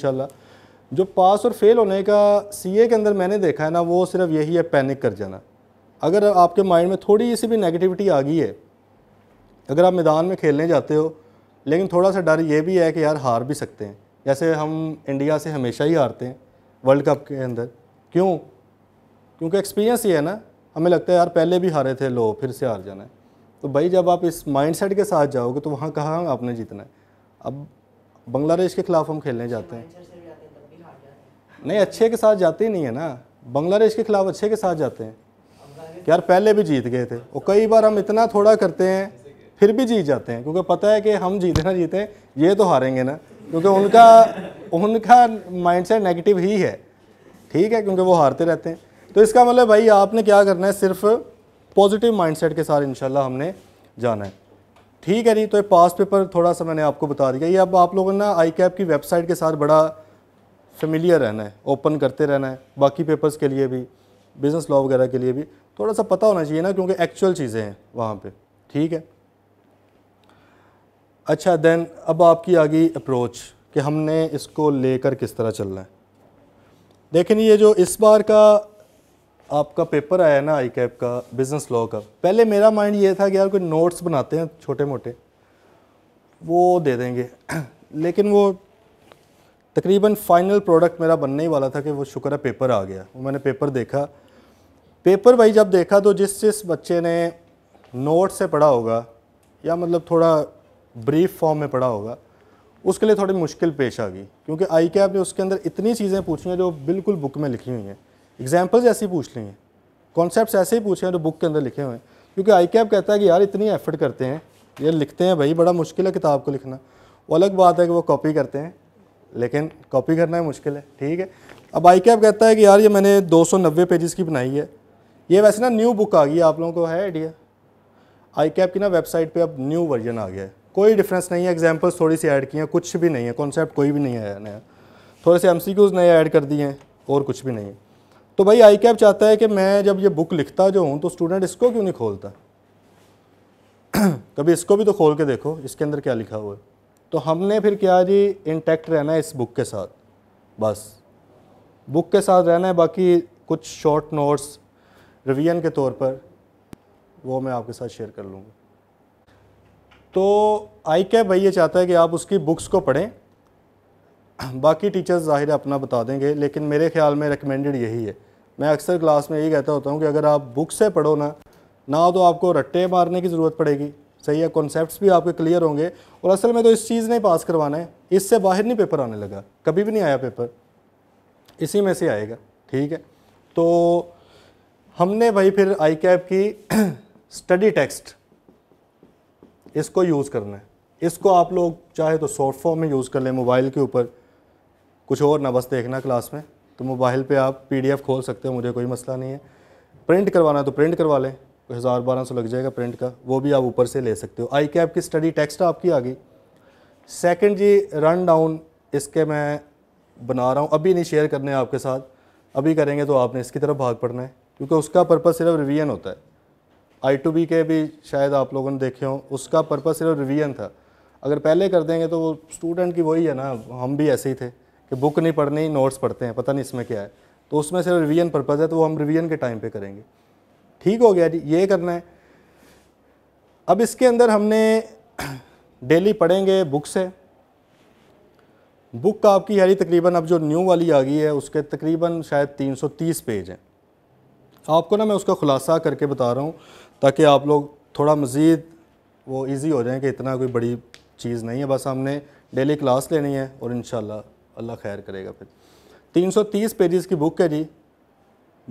जो पास और फेल होने का सीए के अंदर मैंने देखा है ना वो सिर्फ यही है पैनिक कर जाना अगर आपके माइंड में थोड़ी सी भी नेगेटिविटी आ गई है अगर आप मैदान में खेलने जाते हो लेकिन थोड़ा सा डर ये भी है कि यार हार भी सकते हैं जैसे हम इंडिया से हमेशा ही हारते हैं वर्ल्ड कप के अंदर क्यों क्योंकि एक्सपीरियंस ही है ना हमें लगता है यार पहले भी हारे थे लो फिर से हार जाना है तो भाई जब आप इस माइंडसेट के साथ जाओगे तो वहाँ कहाँ आपने जीतना है अब बांग्लादेश के खिलाफ हम खेलने जाते हैं नहीं अच्छे के साथ जाते ही नहीं है ना बांग्लादेश के खिलाफ अच्छे के साथ जाते हैं कि यार पहले भी जीत गए थे और कई बार हम इतना थोड़ा करते हैं फिर भी जीत जाते हैं क्योंकि पता है कि हम जीते ना जीते ये तो हारेंगे ना क्योंकि उनका उनका माइंडसेट नेगेटिव ही है ठीक है क्योंकि वो हारते रहते हैं तो इसका मतलब भाई आपने क्या करना है सिर्फ पॉजिटिव माइंडसेट के साथ इंशाल्लाह हमने जाना है ठीक है जी तो ये पास पेपर थोड़ा सा मैंने आपको बता दिया ये अब आप लोगों ने आई कैप की वेबसाइट के साथ बड़ा फेमिलियर रहना है ओपन करते रहना है बाकी पेपर्स के लिए भी बिज़नेस लॉ वगैरह के लिए भी थोड़ा सा पता होना चाहिए ना क्योंकि एक्चुअल चीज़ें हैं वहाँ पर ठीक है अच्छा देन अब आपकी आ गई अप्रोच कि हमने इसको लेकर किस तरह चलना है देखें ये जो इस बार का आपका पेपर आया ना आई कैप का बिज़नेस लॉ का पहले मेरा माइंड ये था कि यार कोई नोट्स बनाते हैं छोटे मोटे वो दे देंगे लेकिन वो तकरीबन फाइनल प्रोडक्ट मेरा बनने ही वाला था कि वो शुक्र है पेपर आ गया वो मैंने पेपर देखा पेपर भाई जब देखा तो जिस जिस बच्चे ने नोट से पढ़ा होगा या मतलब थोड़ा ब्रीफ फॉर्म में पढ़ा होगा उसके लिए थोड़ी मुश्किल पेश आ गई क्योंकि आई कैब ने उसके अंदर इतनी चीज़ें पूछी हैं जो बिल्कुल बुक में लिखी हुई हैं एग्जाम्पल्स ऐसे ही पूछ ली हैं कॉन्सेप्ट ऐसे ही पूछे हैं जो बुक के अंदर लिखे हुए हैं क्योंकि आई कैब कहता है कि यार इतनी एफर्ट करते हैं ये लिखते हैं भाई बड़ा मुश्किल है किताब को लिखना वो अलग बात है कि वो कॉपी करते हैं लेकिन कॉपी करना है मुश्किल है ठीक है अब आई कैब कहता है कि यार ये मैंने दो पेजेस की बनाई है ये वैसे ना न्यू बुक आ गई है आप लोगों को है आइडिया आई कैब की ना वेबसाइट पे अब न्यू वर्जन आ गया है कोई डिफरेंस नहीं है एग्जाम्पल्स थोड़ी सी ऐड की हैं कुछ भी नहीं है कॉन्सेप्ट कोई भी नहीं आया नया थोड़े से एम नए ऐड कर दिए हैं और कुछ भी नहीं है तो भाई आई कैप चाहता है कि मैं जब ये बुक लिखता जो हूँ तो स्टूडेंट इसको क्यों नहीं खोलता कभी इसको भी तो खोल के देखो इसके अंदर क्या लिखा हुआ है तो हमने फिर क्या जी इंटैक्ट रहना है इस बुक के साथ बस बुक के साथ रहना है बाकी कुछ शॉर्ट नोट्स रिवीजन के तौर पर वो मैं आपके साथ शेयर कर लूँगा तो आई कैप भाई ये चाहता है कि आप उसकी बुक्स को पढ़ें बाकी टीचर्स ज़ाहिर अपना बता देंगे लेकिन मेरे ख्याल में रिकमेंडेड यही है मैं अक्सर क्लास में यही कहता होता हूँ कि अगर आप बुक से पढ़ो ना ना तो आपको रट्टे मारने की ज़रूरत पड़ेगी सही है कॉन्सेप्ट भी आपके क्लियर होंगे और असल में तो इस चीज़ ने पास करवाना है इससे बाहर नहीं पेपर आने लगा कभी भी नहीं आया पेपर इसी में से आएगा ठीक है तो हमने भाई फिर आई कैप की स्टडी टेक्स्ट इसको यूज़ करना है इसको आप लोग चाहे तो सॉफ्ट फॉर्म में यूज़ कर लें मोबाइल के ऊपर कुछ और ना बस देखना क्लास में तो मोबाइल पे आप पीडीएफ खोल सकते हो मुझे कोई मसला नहीं है प्रिंट करवाना है तो प्रिंट करवा लें हज़ार बारह सौ लग जाएगा प्रिंट का वो भी आप ऊपर से ले सकते हो आई कैप की स्टडी टेक्स्ट आपकी आ गई सेकेंड जी रन डाउन इसके मैं बना रहा हूँ अभी नहीं शेयर करने आपके साथ अभी करेंगे तो आपने इसकी तरफ भाग पड़ना है क्योंकि उसका पर्पज़ सिर्फ रिवीजन होता है आई टू बी के भी शायद आप लोगों ने देखे हों उसका पर्पज़ सिर्फ रिवीजन था अगर पहले कर देंगे तो वो स्टूडेंट की वही है ना हम भी ऐसे ही थे कि बुक नहीं पढ़नी नोट्स पढ़ते हैं पता नहीं इसमें क्या है तो उसमें सिर्फ रिवीजन पर्पज़ है तो वो हम रिवीजन के टाइम पे करेंगे ठीक हो गया जी ये करना है अब इसके अंदर हमने डेली पढ़ेंगे बुक से बुक आपकी हरी तकरीबन अब जो न्यू वाली आ गई है उसके तकरीबन शायद 330 पेज हैं आपको ना मैं उसका खुलासा करके बता रहा हूँ ताकि आप लोग थोड़ा मज़ीद वो ईजी हो जाए कि इतना कोई बड़ी चीज़ नहीं है बस हमने डेली क्लास लेनी है और इन अल्लाह खैर करेगा फिर 330 पेजेस की बुक है जी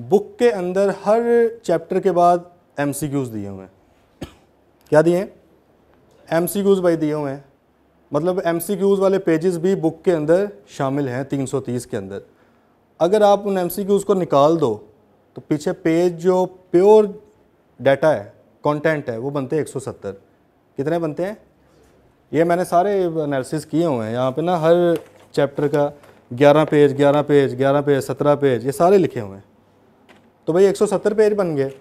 बुक के अंदर हर चैप्टर के बाद एम दिए हुए हैं क्या दिए एम सी क्यूज़ भाई दिए हुए हैं मतलब एम सी क्यूज़ वाले पेजेस भी बुक के अंदर शामिल हैं 330 के अंदर अगर आप उन एम सी क्यूज़ को निकाल दो तो पीछे पेज जो प्योर डाटा है कंटेंट है वो बनते हैं 170 कितने बनते हैं ये मैंने सारे एनालिसिस किए हुए हैं यहाँ पे ना हर चैप्टर का 11 पेज 11 पेज 11 पेज 17 पेज ये सारे लिखे हुए हैं तो भाई 170 पेज बन गए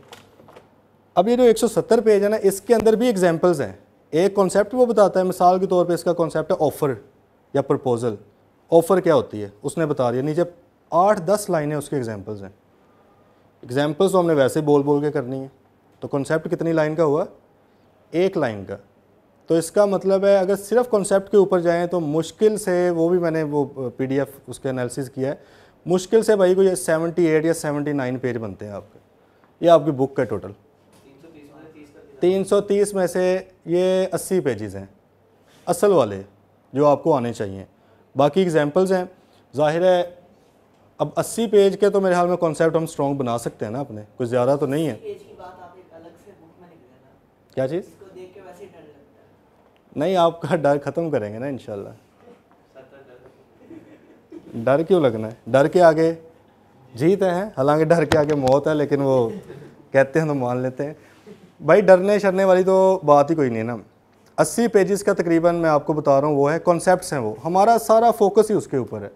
अब ये जो 170 पेज है ना इसके अंदर भी एग्जाम्पल्स हैं एक कॉन्सेप्ट वो बताता है मिसाल के तौर पे इसका कॉन्सेप्ट है ऑफ़र या प्रपोज़ल ऑफ़र क्या होती है उसने बता दिया नीचे आठ दस लाइनें उसके एग्जाम्पल्स हैं एग्जाम्पल्स तो हमने वैसे बोल बोल के करनी है तो कॉन्सेप्ट कितनी लाइन का हुआ एक लाइन का तो इसका मतलब है अगर सिर्फ कॉन्सेप्ट के ऊपर जाएँ तो मुश्किल से वो भी मैंने वो पीडीएफ उसके एनालिसिस किया है मुश्किल से भाई कोई सेवेंटी एट या सेवेंटी नाइन पेज बनते हैं आपके ये आपकी बुक का टोटल तीन सौ तीस में से ये अस्सी पेजेस हैं असल वाले जो आपको आने चाहिए बाकी एग्जाम्पल्स हैं ज़ाहिर है अब अस्सी पेज के तो मेरे हाल में कॉन्सेप्ट हम स्ट्रॉन्ग बना सकते हैं ना अपने कुछ ज़्यादा तो नहीं है क्या चीज़ नहीं आपका डर ख़त्म करेंगे ना इनशाला डर क्यों लगना है डर के आगे जीत है हालांकि डर के आगे मौत है लेकिन वो कहते हैं तो मान लेते हैं भाई डरने शरने वाली तो बात ही कोई नहीं है ना अस्सी पेजेस का तकरीबन मैं आपको बता रहा हूँ वो है कॉन्सेप्ट हैं वो हमारा सारा फोकस ही उसके ऊपर है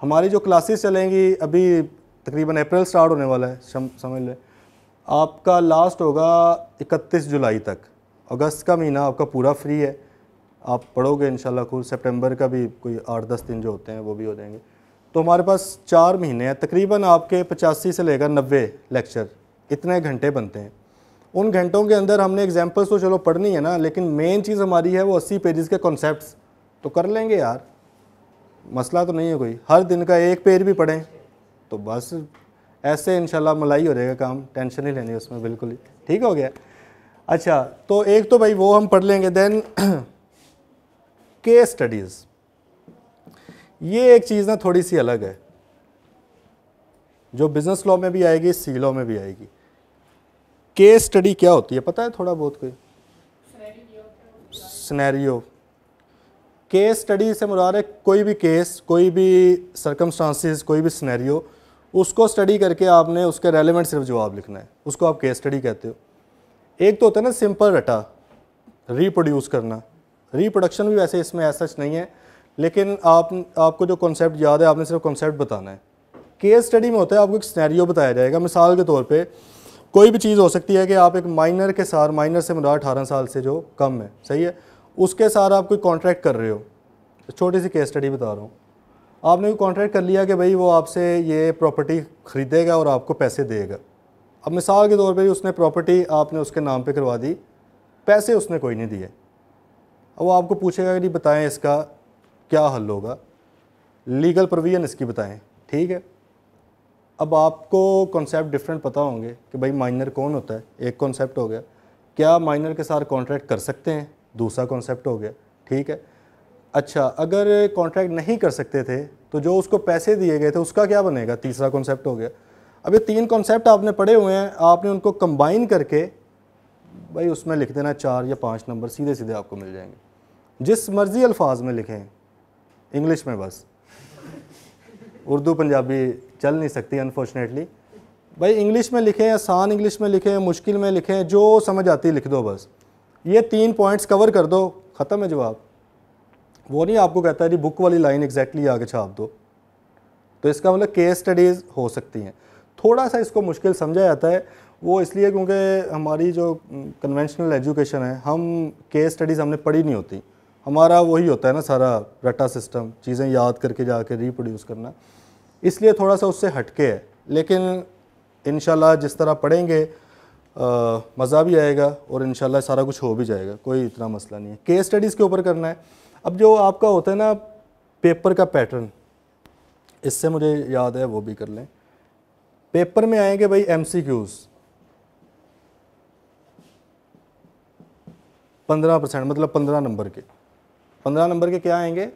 हमारी जो क्लासेस चलेंगी अभी तकरीबन अप्रैल स्टार्ट होने वाला है समझ लें आपका लास्ट होगा 31 जुलाई तक अगस्त का महीना आपका पूरा फ्री है आप पढ़ोगे इन खूब सितंबर का भी कोई आठ दस दिन जो होते हैं वो भी हो जाएंगे तो हमारे पास चार महीने हैं तकरीबन आपके पचासी से लेकर नब्बे लेक्चर इतने घंटे बनते हैं उन घंटों के अंदर हमने एग्जाम्पल्स तो चलो पढ़नी है ना लेकिन मेन चीज़ हमारी है वो अस्सी पेजेस के कॉन्सेप्ट तो कर लेंगे यार मसला तो नहीं है कोई हर दिन का एक पेज भी पढ़ें तो बस ऐसे इनशाला मलाई हो जाएगा काम टेंशन नहीं लेनी उसमें बिल्कुल ही ठीक हो गया अच्छा तो एक तो भाई वो हम पढ़ लेंगे देन के स्टडीज़ ये एक चीज़ ना थोड़ी सी अलग है जो बिज़नेस लॉ में भी आएगी सी लॉ में भी आएगी केस स्टडी क्या होती है पता है थोड़ा बहुत कोई स्नैरियो केस स्टडी से मुरार है कोई भी केस कोई भी सरकमस्टांसिस कोई भी स्नैरियो उसको स्टडी करके आपने उसके रेलिवेंट सिर्फ जवाब लिखना है उसको आप केस स्टडी कहते हो एक तो होता है ना सिंपल रटा रिप्रोड्यूस करना रिप्रोडक्शन भी वैसे इसमें ऐसा नहीं है लेकिन आप आपको जो कॉन्सेप्ट याद है आपने सिर्फ कॉन्सेप्ट बताना है केस स्टडी में होता है आपको एक स्नैरियो बताया जाएगा मिसाल के तौर पे कोई भी चीज़ हो सकती है कि आप एक माइनर के साथ माइनर से मुरा अठारह साल से जो कम है सही है उसके साथ आप कोई कॉन्ट्रैक्ट कर रहे हो छोटी सी केस स्टडी बता रहा हूँ आपने भी कॉन्ट्रैक्ट कर लिया कि भाई वो आपसे ये प्रॉपर्टी ख़रीदेगा और आपको पैसे देगा अब मिसाल के तौर पर उसने प्रॉपर्टी आपने उसके नाम पर करवा दी पैसे उसने कोई नहीं दिए अब वो आपको पूछेगा कि नहीं बताएं इसका क्या हल होगा लीगल प्रोविज़न इसकी बताएं ठीक है अब आपको कॉन्सेप्ट डिफरेंट पता होंगे कि भाई माइनर कौन होता है एक कॉन्सेप्ट हो गया क्या माइनर के साथ कॉन्ट्रैक्ट कर सकते हैं दूसरा कॉन्सेप्ट हो गया ठीक है अच्छा अगर कॉन्ट्रैक्ट नहीं कर सकते थे तो जो उसको पैसे दिए गए थे उसका क्या बनेगा तीसरा कॉन्सेप्ट हो गया अब ये तीन कॉन्सेप्ट आपने पढ़े हुए हैं आपने उनको कंबाइन करके भाई उसमें लिख देना चार या पाँच नंबर सीधे सीधे आपको मिल जाएंगे जिस मर्ज़ी अल्फाज में लिखें इंग्लिश में बस उर्दू पंजाबी चल नहीं सकती अनफॉर्चुनेटली भाई इंग्लिश में लिखें आसान इंग्लिश में लिखें मुश्किल में लिखें जो समझ आती लिख दो बस ये तीन पॉइंट्स कवर कर दो ख़त्म है जवाब वो नहीं आपको कहता है जी बुक वाली लाइन एग्जैक्टली आगे छाप दो तो इसका मतलब केस स्टडीज़ हो सकती हैं थोड़ा सा इसको मुश्किल समझा जाता है वो इसलिए क्योंकि हमारी जो कन्वेंशनल एजुकेशन है हम केस स्टडीज़ हमने पढ़ी नहीं होती हमारा वही होता है ना सारा रटा सिस्टम चीज़ें याद करके जाके रिप्रोड्यूस करना इसलिए थोड़ा सा उससे हटके है लेकिन इन जिस तरह पढ़ेंगे मज़ा भी आएगा और इन सारा कुछ हो भी जाएगा कोई इतना मसला नहीं है केस स्टडीज़ के ऊपर करना है अब जो आपका होता है ना पेपर का पैटर्न इससे मुझे याद है वो भी कर लें पेपर में आएंगे भाई एम सी क्यूज़ पंद्रह परसेंट मतलब पंद्रह नंबर के पंद्रह नंबर के क्या आएंगे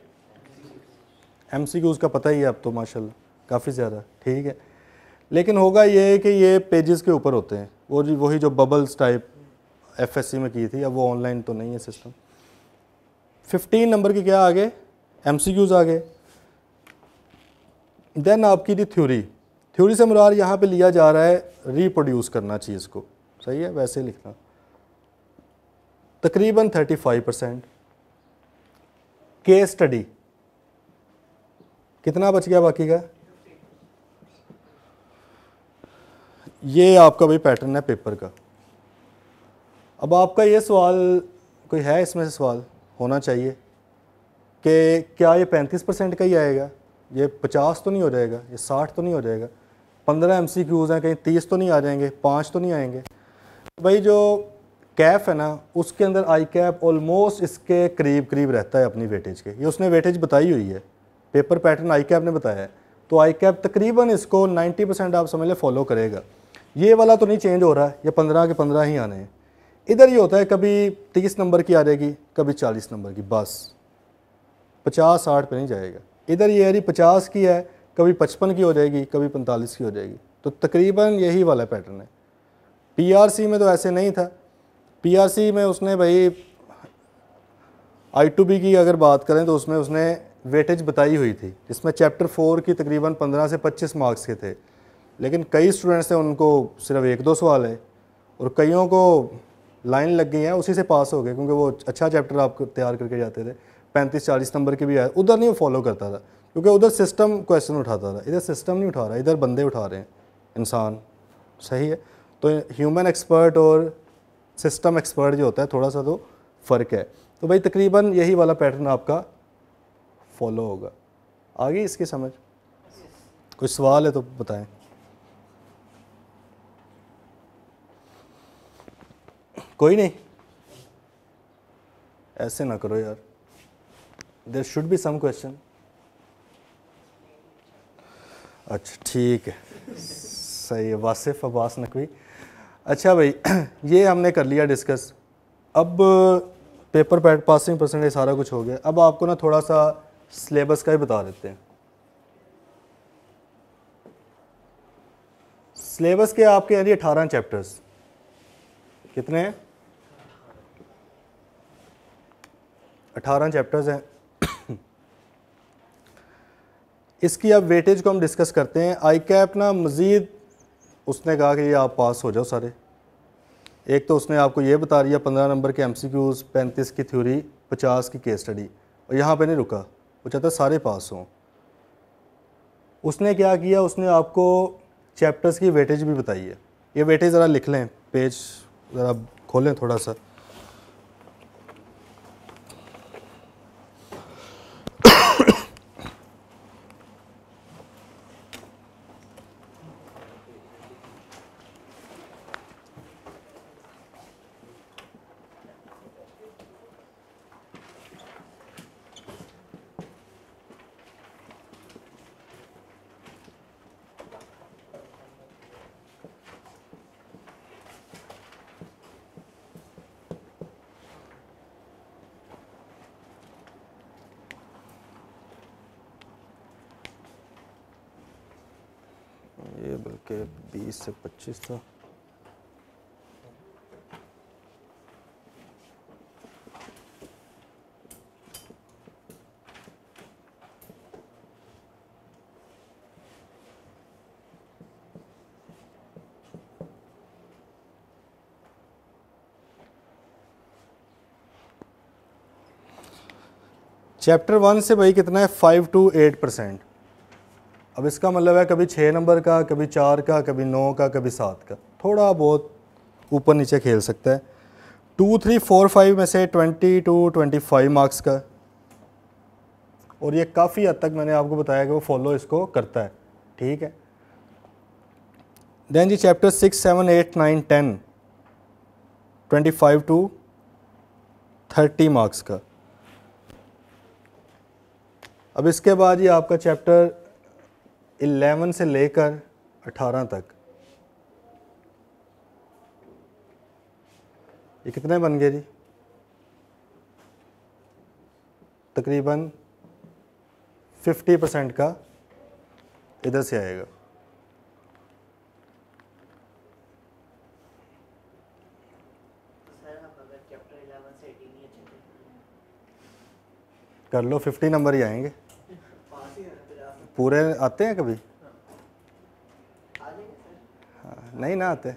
एम सी क्यूज़ का पता ही है अब तो माशाल्लाह काफ़ी ज़्यादा ठीक है लेकिन होगा ये कि ये पेजेस के ऊपर होते हैं वो वही जो बबल्स टाइप एफएससी में की थी अब वो ऑनलाइन तो नहीं है सिस्टम फिफ्टीन नंबर के क्या आ गए एम सी क्यूज़ आ गए देन आपकी थी थ्योरी थ्योरी से मुरार यहाँ पे लिया जा रहा है रिप्रोड्यूस करना चीज़ को सही है वैसे लिखना तकरीबन thirty five percent case study कितना बच गया बाकी का ये आपका भाई पैटर्न है पेपर का अब आपका ये सवाल कोई है इसमें से सवाल होना चाहिए कि क्या ये पैंतीस परसेंट का ही आएगा ये पचास तो नहीं हो जाएगा ये साठ तो नहीं हो जाएगा पंद्रह एम सी क्यूज़ हैं कहीं तीस तो नहीं आ जाएंगे पाँच तो नहीं आएंगे भाई जो कैफ है ना उसके अंदर आई कैप ऑलमोस्ट इसके करीब करीब रहता है अपनी वेटेज के ये उसने वेटेज बताई हुई है पेपर पैटर्न आई कैप ने बताया है तो आई कैप तकरीबन इसको नाइन्टी परसेंट आप समझ लें फॉलो करेगा ये वाला तो नहीं चेंज हो रहा है ये पंद्रह के पंद्रह ही आने हैं इधर ये होता है कभी तीस नंबर की आ जाएगी कभी चालीस नंबर की बस पचास साठ पे नहीं जाएगा इधर ये यारी पचास की है कभी पचपन की हो जाएगी कभी पैंतालीस की हो जाएगी तो तकरीबन यही वाला पैटर्न है पीआरसी में तो ऐसे नहीं था पीआरसी में उसने भाई आई टू बी की अगर बात करें तो उसमें उसने वेटेज बताई हुई थी इसमें चैप्टर फोर की तकरीबन पंद्रह से पच्चीस मार्क्स के थे लेकिन कई स्टूडेंट्स थे उनको सिर्फ एक दो सवाल है और कईयों को लाइन लग गई है उसी से पास हो गए क्योंकि वो अच्छा चैप्टर आप तैयार करके जाते थे पैंतीस चालीस नंबर के भी आए उधर नहीं फॉलो करता था क्योंकि उधर सिस्टम क्वेश्चन उठाता था इधर सिस्टम नहीं उठा रहा इधर बंदे उठा रहे हैं इंसान सही है तो ह्यूमन एक्सपर्ट और सिस्टम एक्सपर्ट जो होता है थोड़ा सा तो फ़र्क है तो भाई तकरीबन यही वाला पैटर्न आपका फॉलो होगा आगे इसकी समझ कोई सवाल है तो बताएं कोई नहीं ऐसे ना करो यार there should be some question अच्छा ठीक है सही है वासिफ अब्बास नकवी अच्छा भाई ये हमने कर लिया डिस्कस अब पेपर पैट पासिंग परसेंटेज सारा कुछ हो गया अब आपको ना थोड़ा सा सिलेबस का ही बता देते हैं सिलेबस के आपके यानी अठारह चैप्टर्स कितने हैं अठारह चैप्टर्स हैं इसकी अब वेटेज को हम डिस्कस करते हैं आई कैप ना मज़ीद उसने कहा कि ये आप पास हो जाओ सारे एक तो उसने आपको ये बता दिया पंद्रह नंबर के एम सी क्यूज़ पैंतीस की थ्योरी पचास की केस स्टडी और यहाँ पे नहीं रुका वो चाहता सारे पास हों उसने क्या किया उसने आपको चैप्टर्स की वेटेज भी बताई है ये वेटेज ज़रा लिख लें पेज ज़रा खोलें थोड़ा सा के बीस से पच्चीस था चैप्टर वन से भाई कितना है फाइव टू एट परसेंट अब इसका मतलब है कभी छः नंबर का कभी चार का कभी नौ का कभी सात का थोड़ा बहुत ऊपर नीचे खेल सकता है टू थ्री फोर फाइव में से twenty two twenty five marks का और ये काफ़ी हद तक मैंने आपको बताया कि वो फॉलो इसको करता है ठीक है देन जी chapter six seven eight nine ten twenty five two thirty marks का अब इसके बाद ये आपका चैप्टर 11 से लेकर 18 तक ये कितने बन गए जी तकरीबन 50 परसेंट का इधर से आएगा कर लो 50 नंबर ही आएंगे पूरे आते हैं कभी नहीं ना आते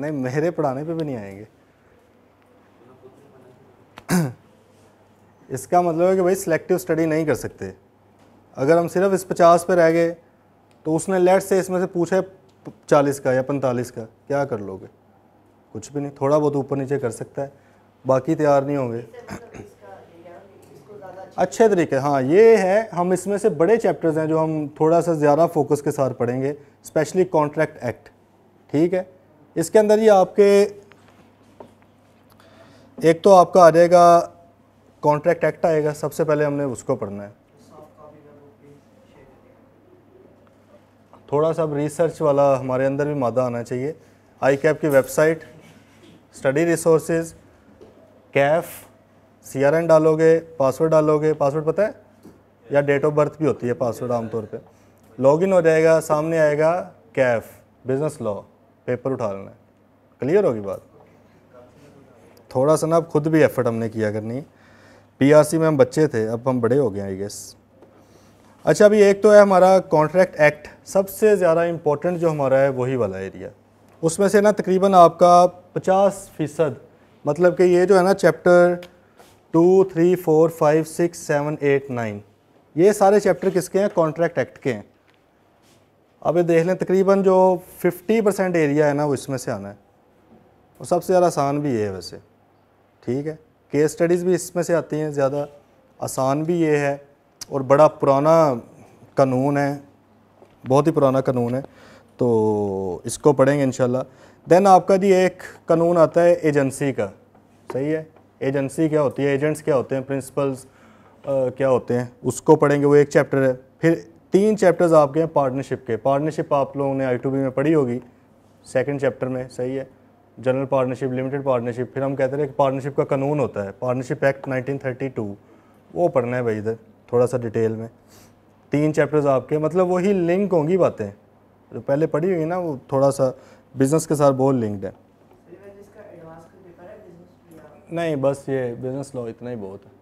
नहीं मेरे पढ़ाने पे भी नहीं आएंगे इसका मतलब है कि भाई सिलेक्टिव स्टडी नहीं कर सकते अगर हम सिर्फ इस पचास पे रह गए तो उसने लेट से इसमें से पूछे चालीस का या पैंतालीस का क्या कर लोगे कुछ भी नहीं थोड़ा बहुत ऊपर नीचे कर सकता है बाकी तैयार नहीं होंगे अच्छे तरीके हाँ ये है हम इसमें से बड़े चैप्टर्स हैं जो हम थोड़ा सा ज़्यादा फोकस के साथ पढ़ेंगे स्पेशली कॉन्ट्रैक्ट एक्ट ठीक है इसके अंदर ये आपके एक तो आपका आ जाएगा कॉन्ट्रैक्ट एक्ट आएगा सबसे पहले हमने उसको पढ़ना है थोड़ा सा रिसर्च वाला हमारे अंदर भी मादा आना चाहिए आई कैप की वेबसाइट स्टडी रिसोर्सेज कैफ़ सी डालोगे पासवर्ड डालोगे पासवर्ड पता है या डेट ऑफ बर्थ भी होती है पासवर्ड आमतौर पे लॉगिन हो जाएगा सामने आएगा कैफ बिजनेस लॉ पेपर उठा लेना है क्लियर होगी बात थोड़ा सा ना अब खुद भी एफर्ट हमने किया करनी पीआरसी में हम बच्चे थे अब हम बड़े हो गए आई गेस अच्छा अभी एक तो है हमारा कॉन्ट्रैक्ट एक्ट सबसे ज़्यादा इम्पोर्टेंट जो हमारा है वही वाला एरिया उसमें से ना तकरीबन आपका पचास फ़ीसद मतलब कि ये जो है ना chapter two three four five six seven eight nine ये सारे चैप्टर किसके हैं कॉन्ट्रैक्ट एक्ट के हैं अब ये देख लें तकरीबन जो 50 परसेंट एरिया है ना वो इसमें से आना है और सबसे ज़्यादा आसान भी ये है वैसे ठीक है केस स्टडीज़ भी इसमें से आती हैं ज़्यादा आसान भी ये है और बड़ा पुराना कानून है बहुत ही पुराना कानून है तो इसको पढ़ेंगे इन देन आपका जी एक कानून आता है एजेंसी का सही है एजेंसी क्या होती है एजेंट्स क्या होते हैं प्रिंसिपल्स क्या होते हैं उसको पढ़ेंगे वो एक चैप्टर है फिर तीन चैप्टर्स आपके हैं पार्टनरशिप के पार्टनरशिप आप लोगों ने आई में पढ़ी होगी सेकेंड चैप्टर में सही है जनरल पार्टनरशिप लिमिटेड पार्टनरशिप फिर हम कहते रहे कि पार्टनरशिप का कानून होता है पार्टनरशिप एक्ट 1932 वो पढ़ना है भाई इधर थोड़ा सा डिटेल में तीन चैप्टर्स आपके मतलब वही लिंक होंगी बातें जो पहले पढ़ी हुई ना वो थोड़ा सा बिज़नेस के साथ बहुत लिंक्ड है नहीं बस ये बिजनेस लॉ इतना ही बहुत है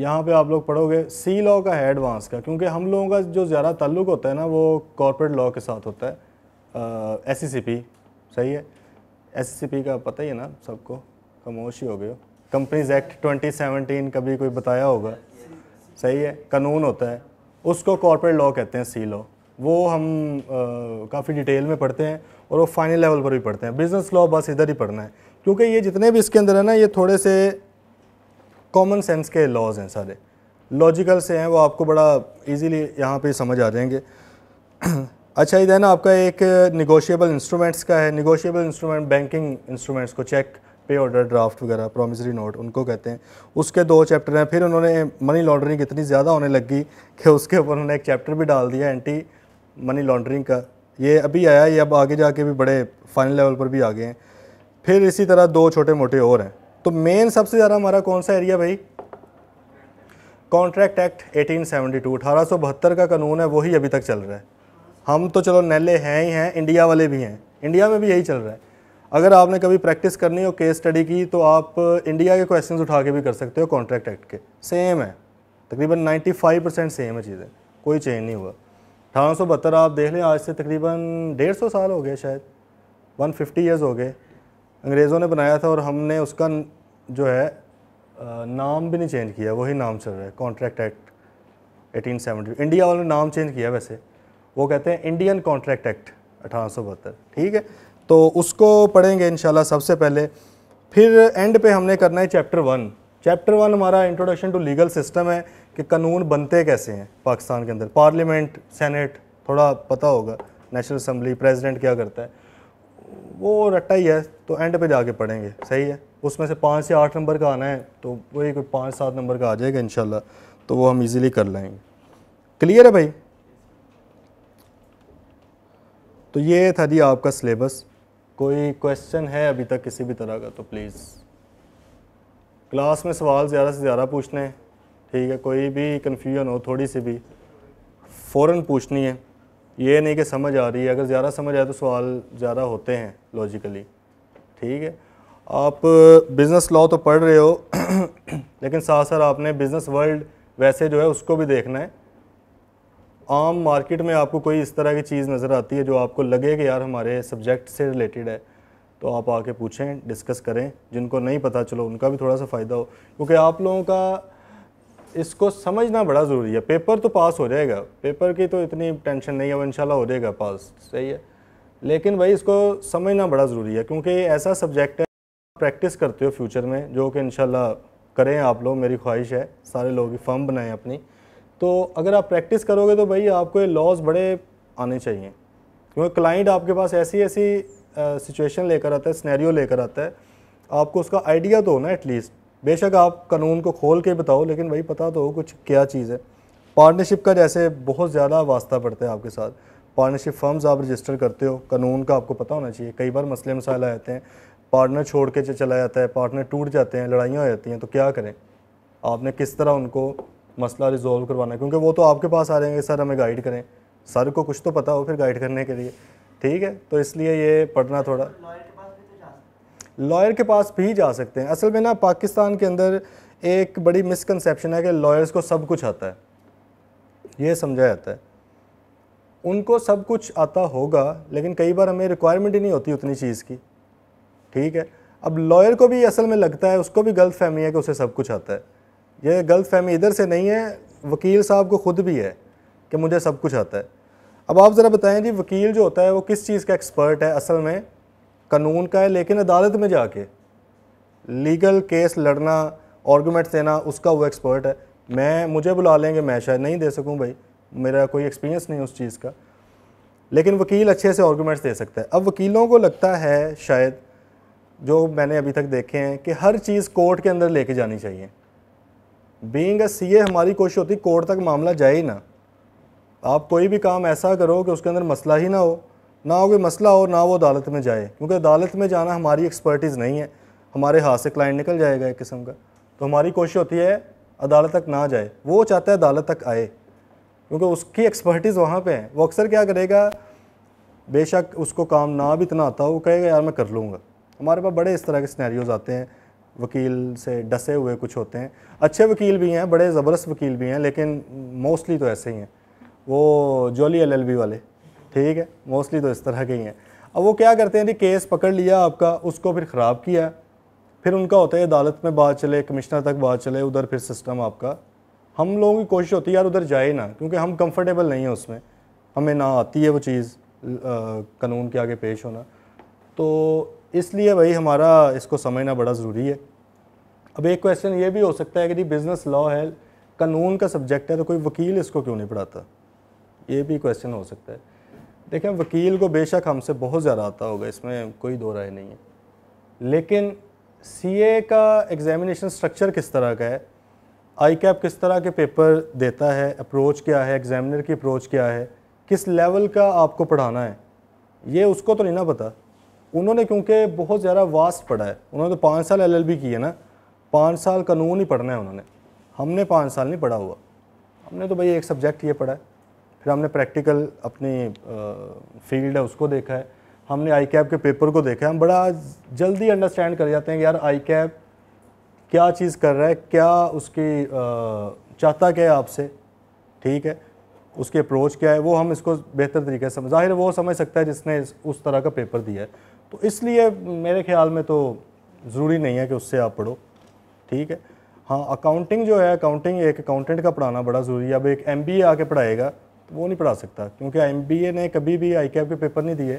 यहाँ पे आप लोग पढ़ोगे सी लॉ का है एडवांस का क्योंकि हम लोगों का जो ज़्यादा ताल्लुक होता है ना वो कॉरपोरेट लॉ के साथ होता है एस e सही है एस e का पता ही है ना सबको कमोश ही हो गए हो कंपनीज एक्ट 2017 कभी कोई बताया होगा सही है कानून होता है उसको कॉरपोरेट लॉ कहते हैं सी लॉ वो हम काफ़ी डिटेल में पढ़ते हैं और वो फाइनल लेवल पर भी पढ़ते हैं बिज़नेस लॉ बस इधर ही पढ़ना है क्योंकि ये जितने भी इसके अंदर है ना ये थोड़े से कॉमन सेंस के लॉज हैं सारे लॉजिकल से हैं वो आपको बड़ा इजीली यहाँ पे समझ आ जाएंगे अच्छा इधर ना आपका एक निगोशियेबल इंस्ट्रूमेंट्स का है निगोशिएबल इंस्ट्रूमेंट बैंकिंग इंस्ट्रूमेंट्स को चेक पे ऑर्डर ड्राफ्ट वगैरह प्रोमिसरी नोट उनको कहते हैं उसके दो चैप्टर हैं फिर उन्होंने मनी लॉन्ड्रिंग इतनी ज़्यादा होने लग गई कि उसके ऊपर उन्होंने एक चैप्टर भी डाल दिया एंटी मनी लॉन्ड्रिंग का ये अभी आया ये अब आगे जाके भी बड़े फाइनल लेवल पर भी आ गए हैं फिर इसी तरह दो छोटे मोटे और हैं तो मेन सबसे ज़्यादा हमारा कौन सा एरिया भाई कॉन्ट्रैक्ट एक्ट 1872 बहत्तर का कानून है वही अभी तक चल रहा है हम तो चलो नैले हैं ही हैं इंडिया वाले भी हैं इंडिया में भी यही चल रहा है अगर आपने कभी प्रैक्टिस करनी हो केस स्टडी की तो आप इंडिया के क्वेश्चंस उठा के भी कर सकते हो कॉन्ट्रैक्ट एक्ट के सेम है तकरीबन 95 परसेंट सेम है चीज़ें कोई चेंज नहीं हुआ अठारह आप देख लें आज से तकरीबन डेढ़ सौ साल हो गए शायद वन फिफ्टी ईयर्स हो गए अंग्रेज़ों ने बनाया था और हमने उसका जो है नाम भी नहीं चेंज किया वही नाम चल रहा है कॉन्ट्रैक्ट एक्ट 1870 इंडिया वालों ने नाम चेंज किया वैसे वो कहते हैं इंडियन कॉन्ट्रैक्ट एक्ट अठारह ठीक है तो उसको पढ़ेंगे इन सबसे पहले फिर एंड पे हमने करना है चैप्टर वन चैप्टर वन हमारा इंट्रोडक्शन टू लीगल सिस्टम है कि कानून बनते कैसे हैं पाकिस्तान के अंदर पार्लियामेंट सेनेट थोड़ा पता होगा नेशनल असम्बली प्रेसिडेंट क्या करता है वो रट्टा ही है तो एंड पे जाके पढ़ेंगे सही है उसमें से पाँच से आठ नंबर का आना है तो वही कोई पाँच सात नंबर का आ जाएगा इन तो वो हम इजीली कर लेंगे क्लियर है भाई तो ये था जी आपका सिलेबस कोई क्वेश्चन है अभी तक किसी भी तरह का तो प्लीज़ क्लास में सवाल ज़्यादा से ज़्यादा पूछने हैं ठीक है कोई भी कन्फ्यूजन हो थोड़ी सी भी फ़ौर पूछनी है ये नहीं कि समझ आ रही है अगर ज़्यादा समझ आए तो सवाल ज़्यादा होते हैं लॉजिकली ठीक है आप बिज़नेस uh, लॉ तो पढ़ रहे हो लेकिन साथ साथ आपने बिज़नेस वर्ल्ड वैसे जो है उसको भी देखना है आम मार्केट में आपको कोई इस तरह की चीज़ नज़र आती है जो आपको लगे कि यार हमारे सब्जेक्ट से रिलेटेड है तो आप आके पूछें डिस्कस करें जिनको नहीं पता चलो उनका भी थोड़ा सा फ़ायदा हो क्योंकि आप लोगों का इसको समझना बड़ा ज़रूरी है पेपर तो पास हो जाएगा पेपर की तो इतनी टेंशन नहीं है वो इनशाला हो जाएगा पास सही है लेकिन भाई इसको समझना बड़ा ज़रूरी है क्योंकि ऐसा सब्जेक्ट है प्रैक्टिस करते हो फ्यूचर में जो कि इन करें आप लोग मेरी ख्वाहिश है सारे लोग फर्म बनाएं अपनी तो अगर आप प्रैक्टिस करोगे तो भाई आपको ये लॉस बड़े आने चाहिए क्योंकि क्लाइंट आपके पास ऐसी ऐसी सिचुएशन लेकर आता है स्नैरियो लेकर आता है आपको उसका आइडिया तो होना एटलीस्ट बेशक आप कानून को खोल के बताओ लेकिन वही पता तो हो कुछ क्या चीज़ है पार्टनरशिप का जैसे बहुत ज़्यादा वास्ता पड़ता है आपके साथ पार्टनरशिप फर्म्स आप रजिस्टर करते हो कानून का आपको पता होना चाहिए कई बार मसले मसाइल आ जाते हैं पार्टनर छोड़ के चला जाता है पार्टनर टूट जाते हैं लड़ाइयाँ हो जाती हैं तो क्या करें आपने किस तरह उनको मसला रिजोल्व करवाना है क्योंकि वो तो आपके पास आ रहे हैं कि सर हमें गाइड करें सर को कुछ तो पता हो फिर गाइड करने के लिए ठीक है तो इसलिए ये पढ़ना थोड़ा लॉयर के पास भी जा सकते हैं असल में ना पाकिस्तान के अंदर एक बड़ी मिसकनसेप्शन है कि लॉयर्स को सब कुछ आता है ये समझा जाता है उनको सब कुछ आता होगा लेकिन कई बार हमें रिक्वायरमेंट ही नहीं होती उतनी चीज़ की ठीक है अब लॉयर को भी असल में लगता है उसको भी गलत फहमी है कि उसे सब कुछ आता है ये गलत फहमी इधर से नहीं है वकील साहब को ख़ुद भी है कि मुझे सब कुछ आता है अब आप ज़रा बताएं जी वकील जो होता है वो किस चीज़ का एक्सपर्ट है असल में कानून का है लेकिन अदालत में जाके लीगल केस लड़ना आर्गूमेंट्स देना उसका वो एक्सपर्ट है मैं मुझे बुला लेंगे मैं शायद नहीं दे सकूं भाई मेरा कोई एक्सपीरियंस नहीं उस चीज़ का लेकिन वकील अच्छे से आर्गूमेंट्स दे सकता है अब वकीलों को लगता है शायद जो मैंने अभी तक देखे हैं कि हर चीज़ कोर्ट के अंदर लेके जानी चाहिए बींग अ सी हमारी कोशिश होती कोर्ट तक मामला जाए ही ना आप कोई भी काम ऐसा करो कि उसके अंदर मसला ही ना हो ना हो कोई मसला हो ना वो अदालत में जाए क्योंकि अदालत में जाना हमारी एक्सपर्टीज़ नहीं है हमारे हाथ से क्लाइंट निकल जाएगा एक किस्म का तो हमारी कोशिश होती है अदालत तक ना जाए वो चाहता है अदालत तक आए क्योंकि उसकी एक्सपर्टीज़ वहाँ पे है वो अक्सर क्या करेगा बेशक उसको काम ना भी इतना आता हो वो कहेगा यार मैं कर लूँगा हमारे पास बड़े इस तरह के स्नैरियोज आते हैं वकील से डसे हुए कुछ होते हैं अच्छे वकील भी हैं बड़े ज़बरदस्त वकील भी हैं लेकिन मोस्टली तो ऐसे ही हैं वो जोली एलएलबी वाले ठीक है मोस्टली तो इस तरह के ही हैं अब वो क्या करते हैं जी केस पकड़ लिया आपका उसको फिर ख़राब किया फिर उनका होता है अदालत में बात चले कमिश्नर तक बात चले उधर फिर सिस्टम आपका हम लोगों की कोशिश होती है यार उधर जाए ना क्योंकि हम कंफर्टेबल नहीं हैं उसमें हमें ना आती है वो चीज़ कानून के आगे पेश होना तो इसलिए भाई हमारा इसको समझना बड़ा ज़रूरी है अब एक क्वेश्चन ये भी हो सकता है कि जी बिज़नेस लॉ है कानून का सब्जेक्ट है तो कोई वकील इसको क्यों नहीं पढ़ाता ये भी क्वेश्चन हो सकता है देखें वकील को बेशक हमसे बहुत ज़्यादा आता होगा इसमें कोई दो राय नहीं है लेकिन सीए का एग्ज़ामिनेशन स्ट्रक्चर किस तरह का है आई कैप किस तरह के पेपर देता है अप्रोच क्या है एग्ज़ामिनर की अप्रोच क्या है किस लेवल का आपको पढ़ाना है ये उसको तो नहीं ना पता उन्होंने क्योंकि बहुत ज़्यादा वास्ट पढ़ा है उन्होंने तो पाँच साल एल एल बी की है ना पाँच साल कानून ही पढ़ना है उन्होंने हमने पाँच साल नहीं पढ़ा हुआ हमने तो भाई एक सब्जेक्ट ये पढ़ा है फिर हमने प्रैक्टिकल अपनी फील्ड है उसको देखा है हमने आई कैप के पेपर को देखा है हम बड़ा जल्दी अंडरस्टैंड कर जाते हैं कि यार आई कैप क्या चीज़ कर रहा है क्या उसकी चाहता क्या है आपसे ठीक है उसकी अप्रोच क्या है वो हम इसको बेहतर तरीके से जाहिर वो समझ सकता है जिसने उस तरह का पेपर दिया है तो इसलिए मेरे ख्याल में तो ज़रूरी नहीं है कि उससे आप पढ़ो ठीक है हाँ अकाउंटिंग जो है अकाउंटिंग एक अकाउंटेंट का पढ़ाना बड़ा ज़रूरी है अब एक एम आके पढ़ाएगा वो नहीं पढ़ा सकता क्योंकि एम ने कभी भी आई के पेपर नहीं दिए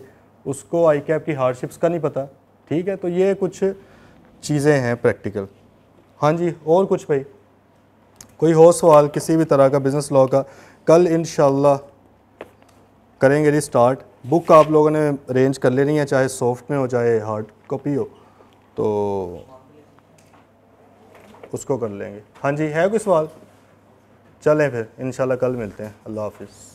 उसको आई की हार्डशिप्स का नहीं पता ठीक है तो ये कुछ चीज़ें हैं प्रैक्टिकल हाँ जी और कुछ भाई कोई हो सवाल किसी भी तरह का बिज़नेस लॉ का कल इन करेंगे जी स्टार्ट बुक आप लोगों ने अरेंज कर लेनी है चाहे सॉफ्ट में हो चाहे हार्ड कॉपी हो तो उसको कर लेंगे हाँ जी है कोई सवाल चलें फिर इन कल मिलते हैं अल्लाह हाफिज़